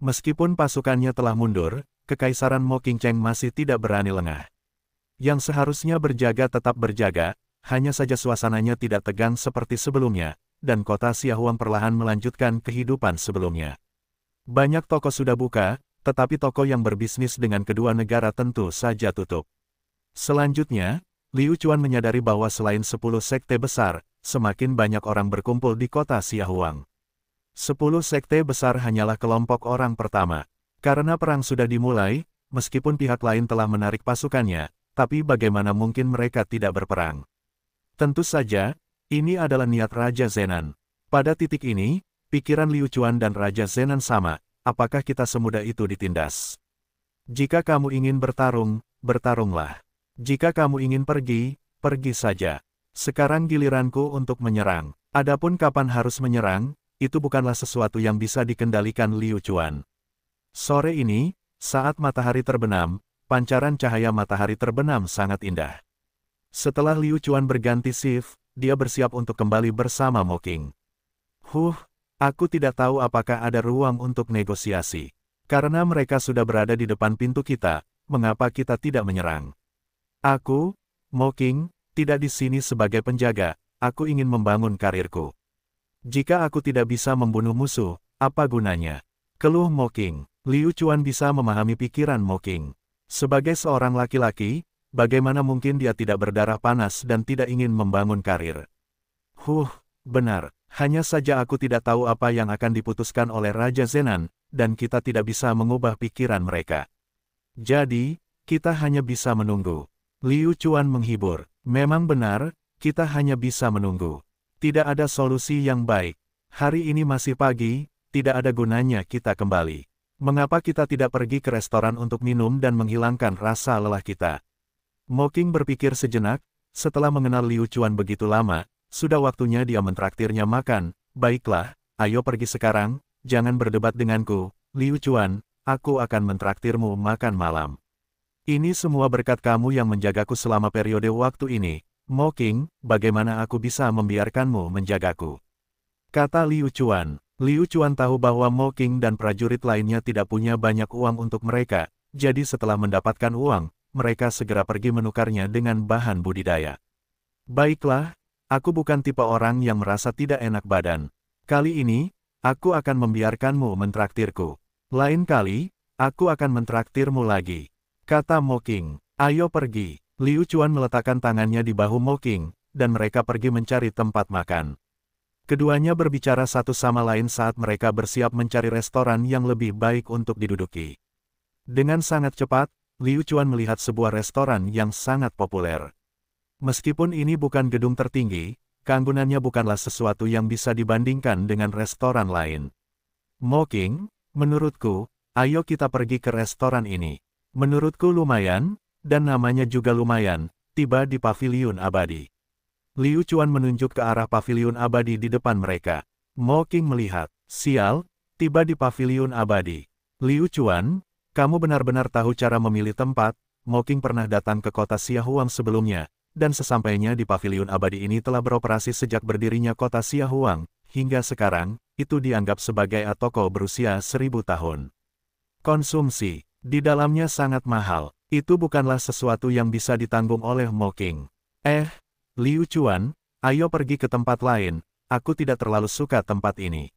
Meskipun pasukannya telah mundur, Kekaisaran Mo Cheng masih tidak berani lengah. Yang seharusnya berjaga tetap berjaga, hanya saja suasananya tidak tegang seperti sebelumnya, dan kota Siahuang perlahan melanjutkan kehidupan sebelumnya. Banyak toko sudah buka, tetapi toko yang berbisnis dengan kedua negara tentu saja tutup. Selanjutnya, Liu Chuan menyadari bahwa selain 10 sekte besar, semakin banyak orang berkumpul di kota Siahuang. 10 sekte besar hanyalah kelompok orang pertama, karena perang sudah dimulai, meskipun pihak lain telah menarik pasukannya, tapi bagaimana mungkin mereka tidak berperang? Tentu saja, ini adalah niat Raja Zenan. Pada titik ini, pikiran Liu Chuan dan Raja Zenan sama, apakah kita semudah itu ditindas? Jika kamu ingin bertarung, bertarunglah. Jika kamu ingin pergi, pergi saja. Sekarang giliranku untuk menyerang. Adapun kapan harus menyerang, itu bukanlah sesuatu yang bisa dikendalikan Liu Chuan. Sore ini, saat matahari terbenam, pancaran cahaya matahari terbenam sangat indah. Setelah Liu Chuan berganti shift, dia bersiap untuk kembali bersama Moking. Huh, aku tidak tahu apakah ada ruang untuk negosiasi. Karena mereka sudah berada di depan pintu kita, mengapa kita tidak menyerang? Aku, Moking, tidak di sini sebagai penjaga, aku ingin membangun karirku. Jika aku tidak bisa membunuh musuh, apa gunanya? Keluh Moking. Liu Chuan bisa memahami pikiran Mo King. Sebagai seorang laki-laki, bagaimana mungkin dia tidak berdarah panas dan tidak ingin membangun karir? Huh, benar. Hanya saja aku tidak tahu apa yang akan diputuskan oleh Raja Zenan, dan kita tidak bisa mengubah pikiran mereka. Jadi, kita hanya bisa menunggu. Liu Chuan menghibur. Memang benar, kita hanya bisa menunggu. Tidak ada solusi yang baik. Hari ini masih pagi, tidak ada gunanya kita kembali. Mengapa kita tidak pergi ke restoran untuk minum dan menghilangkan rasa lelah kita? Moking berpikir sejenak, setelah mengenal Liu Chuan begitu lama, sudah waktunya dia mentraktirnya makan, baiklah, ayo pergi sekarang, jangan berdebat denganku, Liu Chuan, aku akan mentraktirmu makan malam. Ini semua berkat kamu yang menjagaku selama periode waktu ini, Moking, bagaimana aku bisa membiarkanmu menjagaku? Kata Liu Chuan. Liu Chuan tahu bahwa Mo King dan prajurit lainnya tidak punya banyak uang untuk mereka, jadi setelah mendapatkan uang, mereka segera pergi menukarnya dengan bahan budidaya. Baiklah, aku bukan tipe orang yang merasa tidak enak badan. Kali ini, aku akan membiarkanmu mentraktirku. Lain kali, aku akan mentraktirmu lagi. Kata Mo King, ayo pergi. Liu Chuan meletakkan tangannya di bahu Mo King, dan mereka pergi mencari tempat makan. Keduanya berbicara satu sama lain saat mereka bersiap mencari restoran yang lebih baik untuk diduduki. Dengan sangat cepat, Liu Chuan melihat sebuah restoran yang sangat populer. Meskipun ini bukan gedung tertinggi, keanggunannya bukanlah sesuatu yang bisa dibandingkan dengan restoran lain. Moking, menurutku, ayo kita pergi ke restoran ini. Menurutku lumayan, dan namanya juga lumayan, tiba di paviliun abadi. Liu Chuan menunjuk ke arah pavilion abadi di depan mereka. Mo King melihat, sial, tiba di pavilion abadi. Liu Chuan, kamu benar-benar tahu cara memilih tempat, Mo King pernah datang ke kota Xiahuang sebelumnya, dan sesampainya di pavilion abadi ini telah beroperasi sejak berdirinya kota Xiahuang, hingga sekarang, itu dianggap sebagai atoko berusia seribu tahun. Konsumsi, di dalamnya sangat mahal, itu bukanlah sesuatu yang bisa ditanggung oleh Mo King. Eh, Liu Chuan, ayo pergi ke tempat lain, aku tidak terlalu suka tempat ini.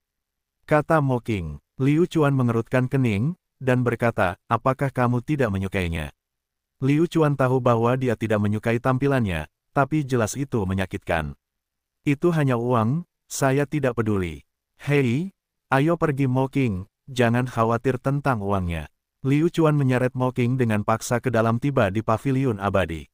Kata Mo King, Liu Chuan mengerutkan kening, dan berkata, apakah kamu tidak menyukainya? Liu Chuan tahu bahwa dia tidak menyukai tampilannya, tapi jelas itu menyakitkan. Itu hanya uang, saya tidak peduli. Hei, ayo pergi Mo King, jangan khawatir tentang uangnya. Liu Chuan menyeret Mo King dengan paksa ke dalam tiba di paviliun abadi.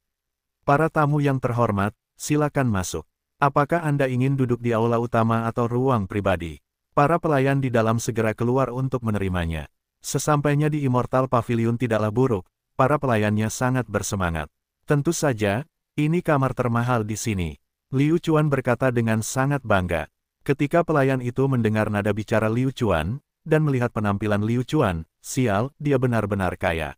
Para tamu yang terhormat, Silakan masuk. Apakah Anda ingin duduk di aula utama atau ruang pribadi? Para pelayan di dalam segera keluar untuk menerimanya. Sesampainya di Immortal Pavilion tidaklah buruk, para pelayannya sangat bersemangat. Tentu saja, ini kamar termahal di sini. Liu Chuan berkata dengan sangat bangga. Ketika pelayan itu mendengar nada bicara Liu Chuan, dan melihat penampilan Liu Chuan, sial, dia benar-benar kaya.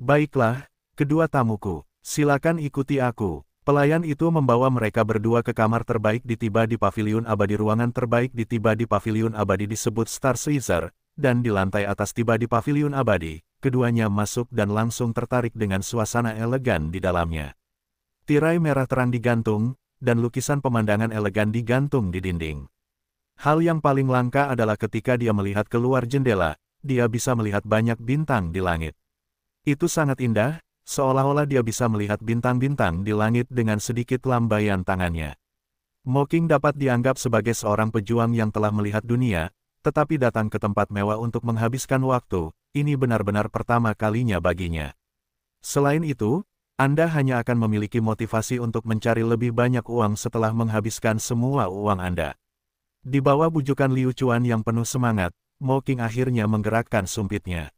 Baiklah, kedua tamuku, silakan ikuti aku, Pelayan itu membawa mereka berdua ke kamar terbaik ditiba di pavilion abadi ruangan terbaik ditiba di pavilion abadi disebut Star Caesar, dan di lantai atas tiba di pavilion abadi, keduanya masuk dan langsung tertarik dengan suasana elegan di dalamnya. Tirai merah terang digantung, dan lukisan pemandangan elegan digantung di dinding. Hal yang paling langka adalah ketika dia melihat keluar jendela, dia bisa melihat banyak bintang di langit. Itu sangat indah, Seolah-olah dia bisa melihat bintang-bintang di langit dengan sedikit lambaian tangannya. Moking dapat dianggap sebagai seorang pejuang yang telah melihat dunia, tetapi datang ke tempat mewah untuk menghabiskan waktu, ini benar-benar pertama kalinya baginya. Selain itu, Anda hanya akan memiliki motivasi untuk mencari lebih banyak uang setelah menghabiskan semua uang Anda. Di bawah bujukan Liu Chuan yang penuh semangat, Moking akhirnya menggerakkan sumpitnya.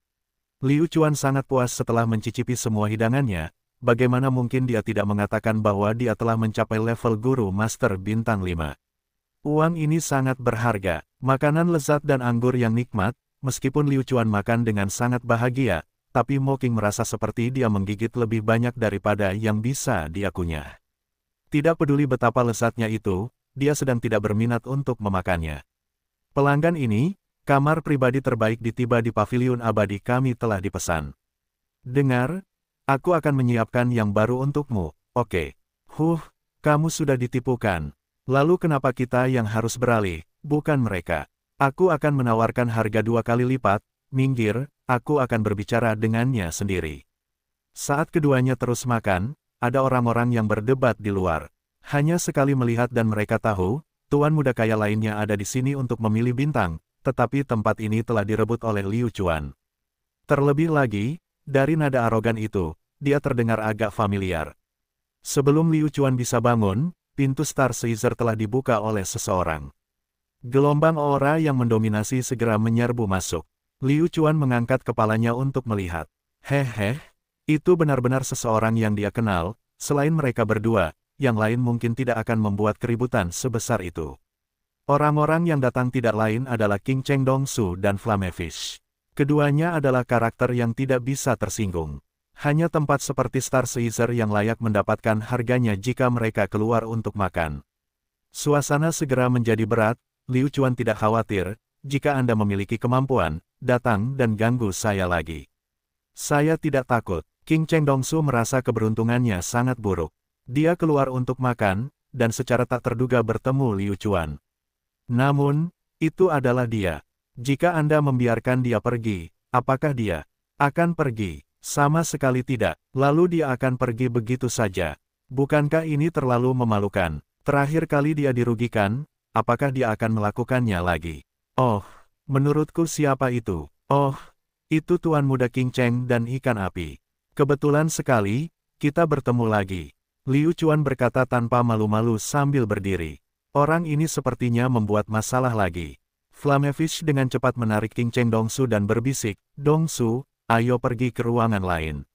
Liu Chuan sangat puas setelah mencicipi semua hidangannya, bagaimana mungkin dia tidak mengatakan bahwa dia telah mencapai level guru master bintang 5. Uang ini sangat berharga, makanan lezat dan anggur yang nikmat, meskipun Liu Chuan makan dengan sangat bahagia, tapi Moking merasa seperti dia menggigit lebih banyak daripada yang bisa diakunya. Tidak peduli betapa lezatnya itu, dia sedang tidak berminat untuk memakannya. Pelanggan ini, Kamar pribadi terbaik ditiba di pavilion abadi kami telah dipesan. Dengar, aku akan menyiapkan yang baru untukmu, oke. Okay. Huh, kamu sudah ditipukan. Lalu kenapa kita yang harus beralih, bukan mereka. Aku akan menawarkan harga dua kali lipat, minggir, aku akan berbicara dengannya sendiri. Saat keduanya terus makan, ada orang-orang yang berdebat di luar. Hanya sekali melihat dan mereka tahu, Tuan muda kaya lainnya ada di sini untuk memilih bintang, tetapi tempat ini telah direbut oleh Liu Chuan. Terlebih lagi, dari nada arogan itu, dia terdengar agak familiar. Sebelum Liu Chuan bisa bangun, pintu Star Caesar telah dibuka oleh seseorang. Gelombang aura yang mendominasi segera menyerbu masuk. Liu Chuan mengangkat kepalanya untuk melihat. Hehe, itu benar-benar seseorang yang dia kenal, selain mereka berdua, yang lain mungkin tidak akan membuat keributan sebesar itu. Orang-orang yang datang tidak lain adalah King Cheng Dong Su dan Flamefish. Keduanya adalah karakter yang tidak bisa tersinggung. Hanya tempat seperti Star Caesar yang layak mendapatkan harganya jika mereka keluar untuk makan. Suasana segera menjadi berat, Liu Chuan tidak khawatir, jika Anda memiliki kemampuan, datang dan ganggu saya lagi. Saya tidak takut, King Cheng Dong Su merasa keberuntungannya sangat buruk. Dia keluar untuk makan, dan secara tak terduga bertemu Liu Chuan. Namun, itu adalah dia. Jika Anda membiarkan dia pergi, apakah dia akan pergi? Sama sekali tidak. Lalu dia akan pergi begitu saja. Bukankah ini terlalu memalukan? Terakhir kali dia dirugikan, apakah dia akan melakukannya lagi? Oh, menurutku siapa itu? Oh, itu Tuan Muda King Cheng dan ikan api. Kebetulan sekali, kita bertemu lagi. Liu Chuan berkata tanpa malu-malu sambil berdiri. Orang ini sepertinya membuat masalah lagi. Flamevich dengan cepat menarik King Cheng Dongsu dan berbisik, Dongsu, ayo pergi ke ruangan lain.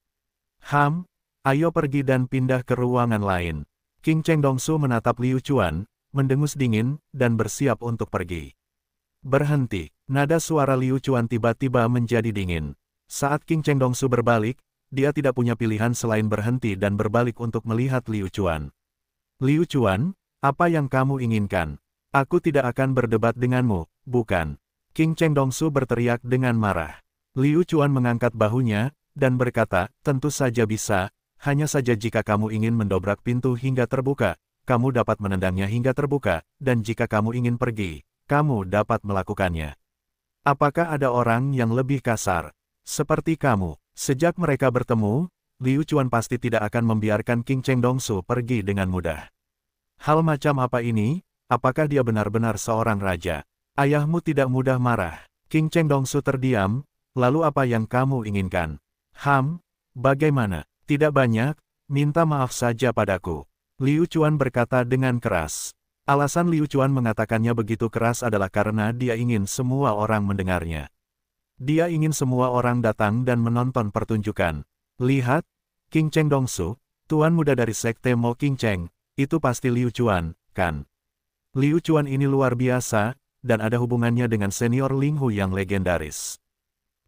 Ham, ayo pergi dan pindah ke ruangan lain. King Cheng Dongsu menatap Liu Chuan, mendengus dingin, dan bersiap untuk pergi. Berhenti, nada suara Liu Chuan tiba-tiba menjadi dingin. Saat King Cheng Dongsu berbalik, dia tidak punya pilihan selain berhenti dan berbalik untuk melihat Liu Chuan. Liu Chuan, apa yang kamu inginkan? Aku tidak akan berdebat denganmu, bukan? King Cheng Dongsu berteriak dengan marah. Liu Chuan mengangkat bahunya, dan berkata, tentu saja bisa, hanya saja jika kamu ingin mendobrak pintu hingga terbuka, kamu dapat menendangnya hingga terbuka, dan jika kamu ingin pergi, kamu dapat melakukannya. Apakah ada orang yang lebih kasar? Seperti kamu, sejak mereka bertemu, Liu Chuan pasti tidak akan membiarkan King Cheng Dongsu pergi dengan mudah. Hal macam apa ini? Apakah dia benar-benar seorang raja? Ayahmu tidak mudah marah. King Cheng Dongsu terdiam, lalu apa yang kamu inginkan? Ham, bagaimana? Tidak banyak, minta maaf saja padaku. Liu Chuan berkata dengan keras. Alasan Liu Chuan mengatakannya begitu keras adalah karena dia ingin semua orang mendengarnya. Dia ingin semua orang datang dan menonton pertunjukan. Lihat, King Cheng Dongsu, tuan muda dari sekte Mo King Cheng, itu pasti Liu Chuan, kan? Liu Chuan ini luar biasa, dan ada hubungannya dengan senior Ling Hu yang legendaris.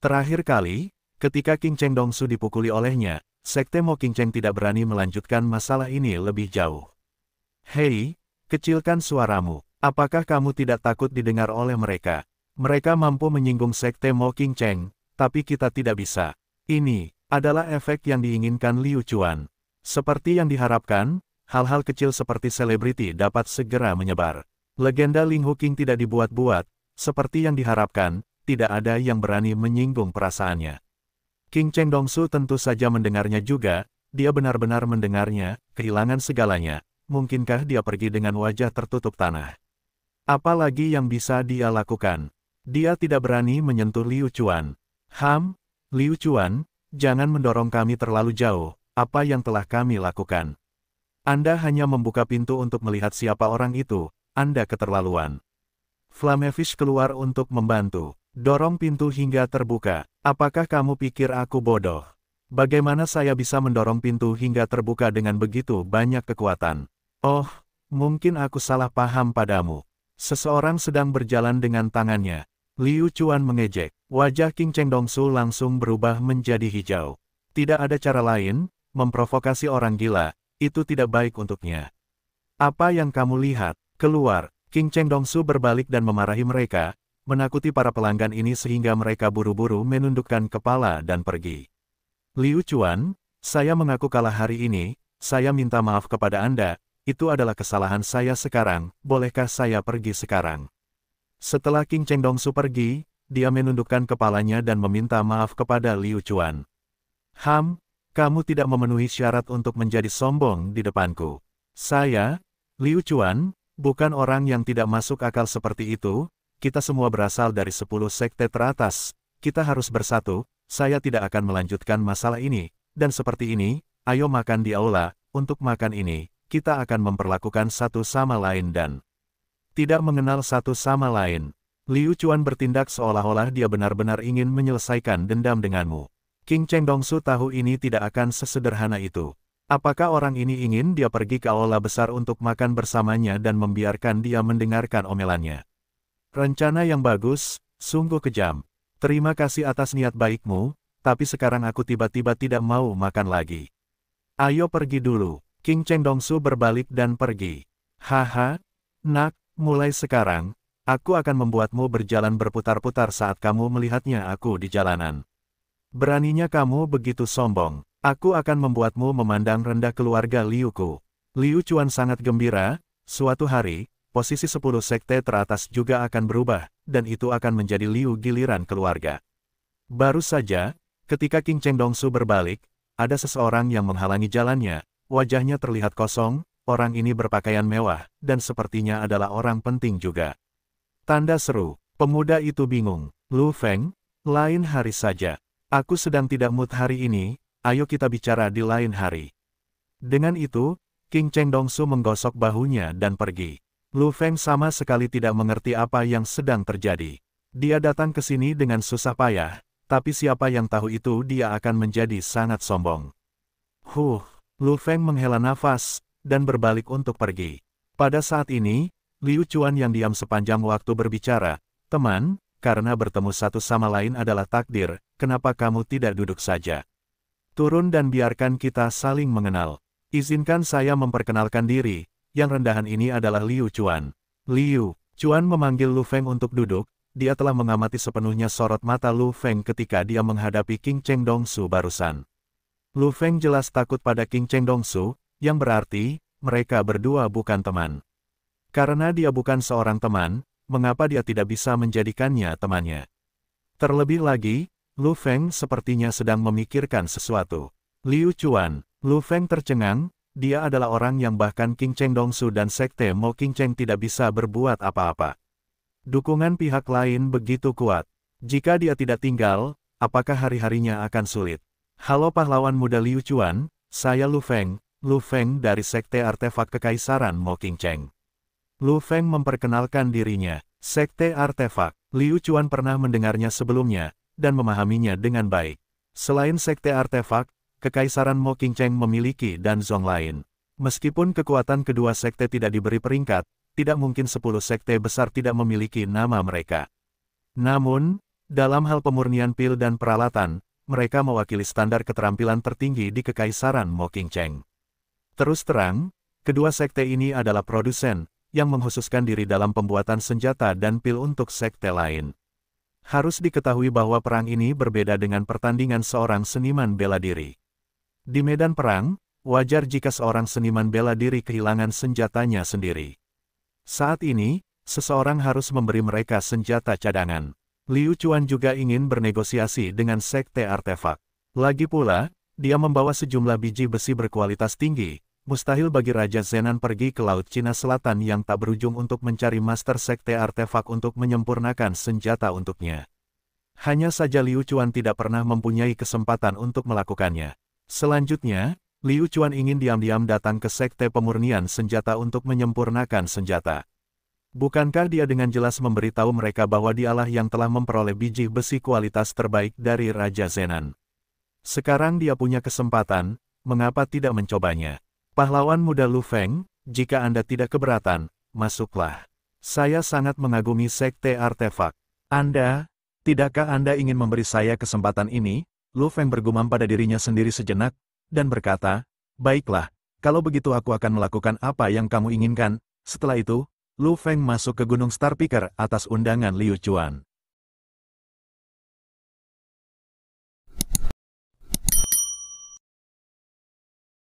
Terakhir kali, ketika King Cheng Dongsu dipukuli olehnya, Sekte Mo King Cheng tidak berani melanjutkan masalah ini lebih jauh. Hei, kecilkan suaramu. Apakah kamu tidak takut didengar oleh mereka? Mereka mampu menyinggung Sekte Mo King Cheng, tapi kita tidak bisa. Ini adalah efek yang diinginkan Liu Chuan. Seperti yang diharapkan, hal-hal kecil seperti selebriti dapat segera menyebar. Legenda Ling Huking tidak dibuat-buat, seperti yang diharapkan, tidak ada yang berani menyinggung perasaannya. King Cheng Dongsu tentu saja mendengarnya juga, dia benar-benar mendengarnya, kehilangan segalanya, mungkinkah dia pergi dengan wajah tertutup tanah? Apalagi yang bisa dia lakukan? Dia tidak berani menyentuh Liu Chuan. Ham, Liu Chuan, jangan mendorong kami terlalu jauh, apa yang telah kami lakukan. Anda hanya membuka pintu untuk melihat siapa orang itu, Anda keterlaluan. Flamevish keluar untuk membantu. Dorong pintu hingga terbuka. Apakah kamu pikir aku bodoh? Bagaimana saya bisa mendorong pintu hingga terbuka dengan begitu banyak kekuatan? Oh, mungkin aku salah paham padamu. Seseorang sedang berjalan dengan tangannya. Liu Chuan mengejek. Wajah King Cheng Dongsu langsung berubah menjadi hijau. Tidak ada cara lain, memprovokasi orang gila, itu tidak baik untuknya. Apa yang kamu lihat? Keluar, King Cheng Su berbalik dan memarahi mereka, menakuti para pelanggan ini sehingga mereka buru-buru menundukkan kepala dan pergi. Liu Chuan, saya mengaku kalah hari ini, saya minta maaf kepada Anda, itu adalah kesalahan saya sekarang, bolehkah saya pergi sekarang? Setelah King Cheng Su pergi, dia menundukkan kepalanya dan meminta maaf kepada Liu Chuan. Ham, kamu tidak memenuhi syarat untuk menjadi sombong di depanku. Saya, Liu Chuan, bukan orang yang tidak masuk akal seperti itu, kita semua berasal dari sepuluh sekte teratas, kita harus bersatu, saya tidak akan melanjutkan masalah ini, dan seperti ini, ayo makan di aula, untuk makan ini, kita akan memperlakukan satu sama lain dan tidak mengenal satu sama lain. Liu Chuan bertindak seolah-olah dia benar-benar ingin menyelesaikan dendam denganmu. King Cheng Dongsu tahu ini tidak akan sesederhana itu. Apakah orang ini ingin dia pergi ke aula besar untuk makan bersamanya dan membiarkan dia mendengarkan omelannya? Rencana yang bagus, sungguh kejam. Terima kasih atas niat baikmu, tapi sekarang aku tiba-tiba tidak mau makan lagi. Ayo pergi dulu. King Cheng Dongsu berbalik dan pergi. Haha, nak, mulai sekarang, aku akan membuatmu berjalan berputar-putar saat kamu melihatnya aku di jalanan. Beraninya kamu begitu sombong. Aku akan membuatmu memandang rendah keluarga Liu Ku. Liu Chuan sangat gembira, suatu hari, posisi 10 sekte teratas juga akan berubah, dan itu akan menjadi Liu giliran keluarga. Baru saja, ketika King Cheng Dongsu berbalik, ada seseorang yang menghalangi jalannya, wajahnya terlihat kosong, orang ini berpakaian mewah, dan sepertinya adalah orang penting juga. Tanda seru, pemuda itu bingung, Lu Feng, lain hari saja. Aku sedang tidak mood hari ini, ayo kita bicara di lain hari. Dengan itu, King Cheng Dongsu menggosok bahunya dan pergi. Lu Feng sama sekali tidak mengerti apa yang sedang terjadi. Dia datang ke sini dengan susah payah, tapi siapa yang tahu itu dia akan menjadi sangat sombong. Huh, Lu Feng menghela nafas, dan berbalik untuk pergi. Pada saat ini, Liu Chuan yang diam sepanjang waktu berbicara, Teman, karena bertemu satu sama lain adalah takdir, kenapa kamu tidak duduk saja? Turun dan biarkan kita saling mengenal. Izinkan saya memperkenalkan diri, yang rendahan ini adalah Liu Chuan. Liu, Chuan memanggil Lu Feng untuk duduk, dia telah mengamati sepenuhnya sorot mata Lu Feng ketika dia menghadapi King Cheng Dong Su barusan. Lu Feng jelas takut pada King Cheng Dong Su, yang berarti, mereka berdua bukan teman. Karena dia bukan seorang teman, mengapa dia tidak bisa menjadikannya temannya. Terlebih lagi, Lu Feng sepertinya sedang memikirkan sesuatu. Liu Chuan, Lu Feng tercengang, dia adalah orang yang bahkan King Cheng Dongsu dan Sekte Mo King Cheng tidak bisa berbuat apa-apa. Dukungan pihak lain begitu kuat. Jika dia tidak tinggal, apakah hari-harinya akan sulit? Halo pahlawan muda Liu Chuan, saya Lu Feng, Lu Feng dari Sekte Artefak Kekaisaran Mo King Cheng. Lu Feng memperkenalkan dirinya, Sekte Artefak. Liu Chuan pernah mendengarnya sebelumnya, dan memahaminya dengan baik. Selain Sekte Artefak, Kekaisaran Mo Cheng memiliki dan Zong lain. Meskipun kekuatan kedua sekte tidak diberi peringkat, tidak mungkin sepuluh sekte besar tidak memiliki nama mereka. Namun, dalam hal pemurnian pil dan peralatan, mereka mewakili standar keterampilan tertinggi di Kekaisaran Mo Cheng. Terus terang, kedua sekte ini adalah produsen, yang menghususkan diri dalam pembuatan senjata dan pil untuk sekte lain. Harus diketahui bahwa perang ini berbeda dengan pertandingan seorang seniman bela diri. Di medan perang, wajar jika seorang seniman bela diri kehilangan senjatanya sendiri. Saat ini, seseorang harus memberi mereka senjata cadangan. Liu Chuan juga ingin bernegosiasi dengan sekte artefak. Lagi pula, dia membawa sejumlah biji besi berkualitas tinggi, mustahil bagi Raja Zenan pergi ke Laut Cina Selatan yang tak berujung untuk mencari Master Sekte Artefak untuk menyempurnakan senjata untuknya. Hanya saja Liu Chuan tidak pernah mempunyai kesempatan untuk melakukannya. Selanjutnya, Liu Chuan ingin diam-diam datang ke Sekte Pemurnian Senjata untuk menyempurnakan senjata. Bukankah dia dengan jelas memberitahu mereka bahwa dialah yang telah memperoleh biji besi kualitas terbaik dari Raja Zenan? Sekarang dia punya kesempatan, mengapa tidak mencobanya? Pahlawan muda Lu Feng, jika Anda tidak keberatan, masuklah. Saya sangat mengagumi Sekte Artefak. Anda, tidakkah Anda ingin memberi saya kesempatan ini? Lu Feng bergumam pada dirinya sendiri sejenak, dan berkata, Baiklah, kalau begitu aku akan melakukan apa yang kamu inginkan. Setelah itu, Lu Feng masuk ke Gunung Star Picker atas undangan Liu Chuan.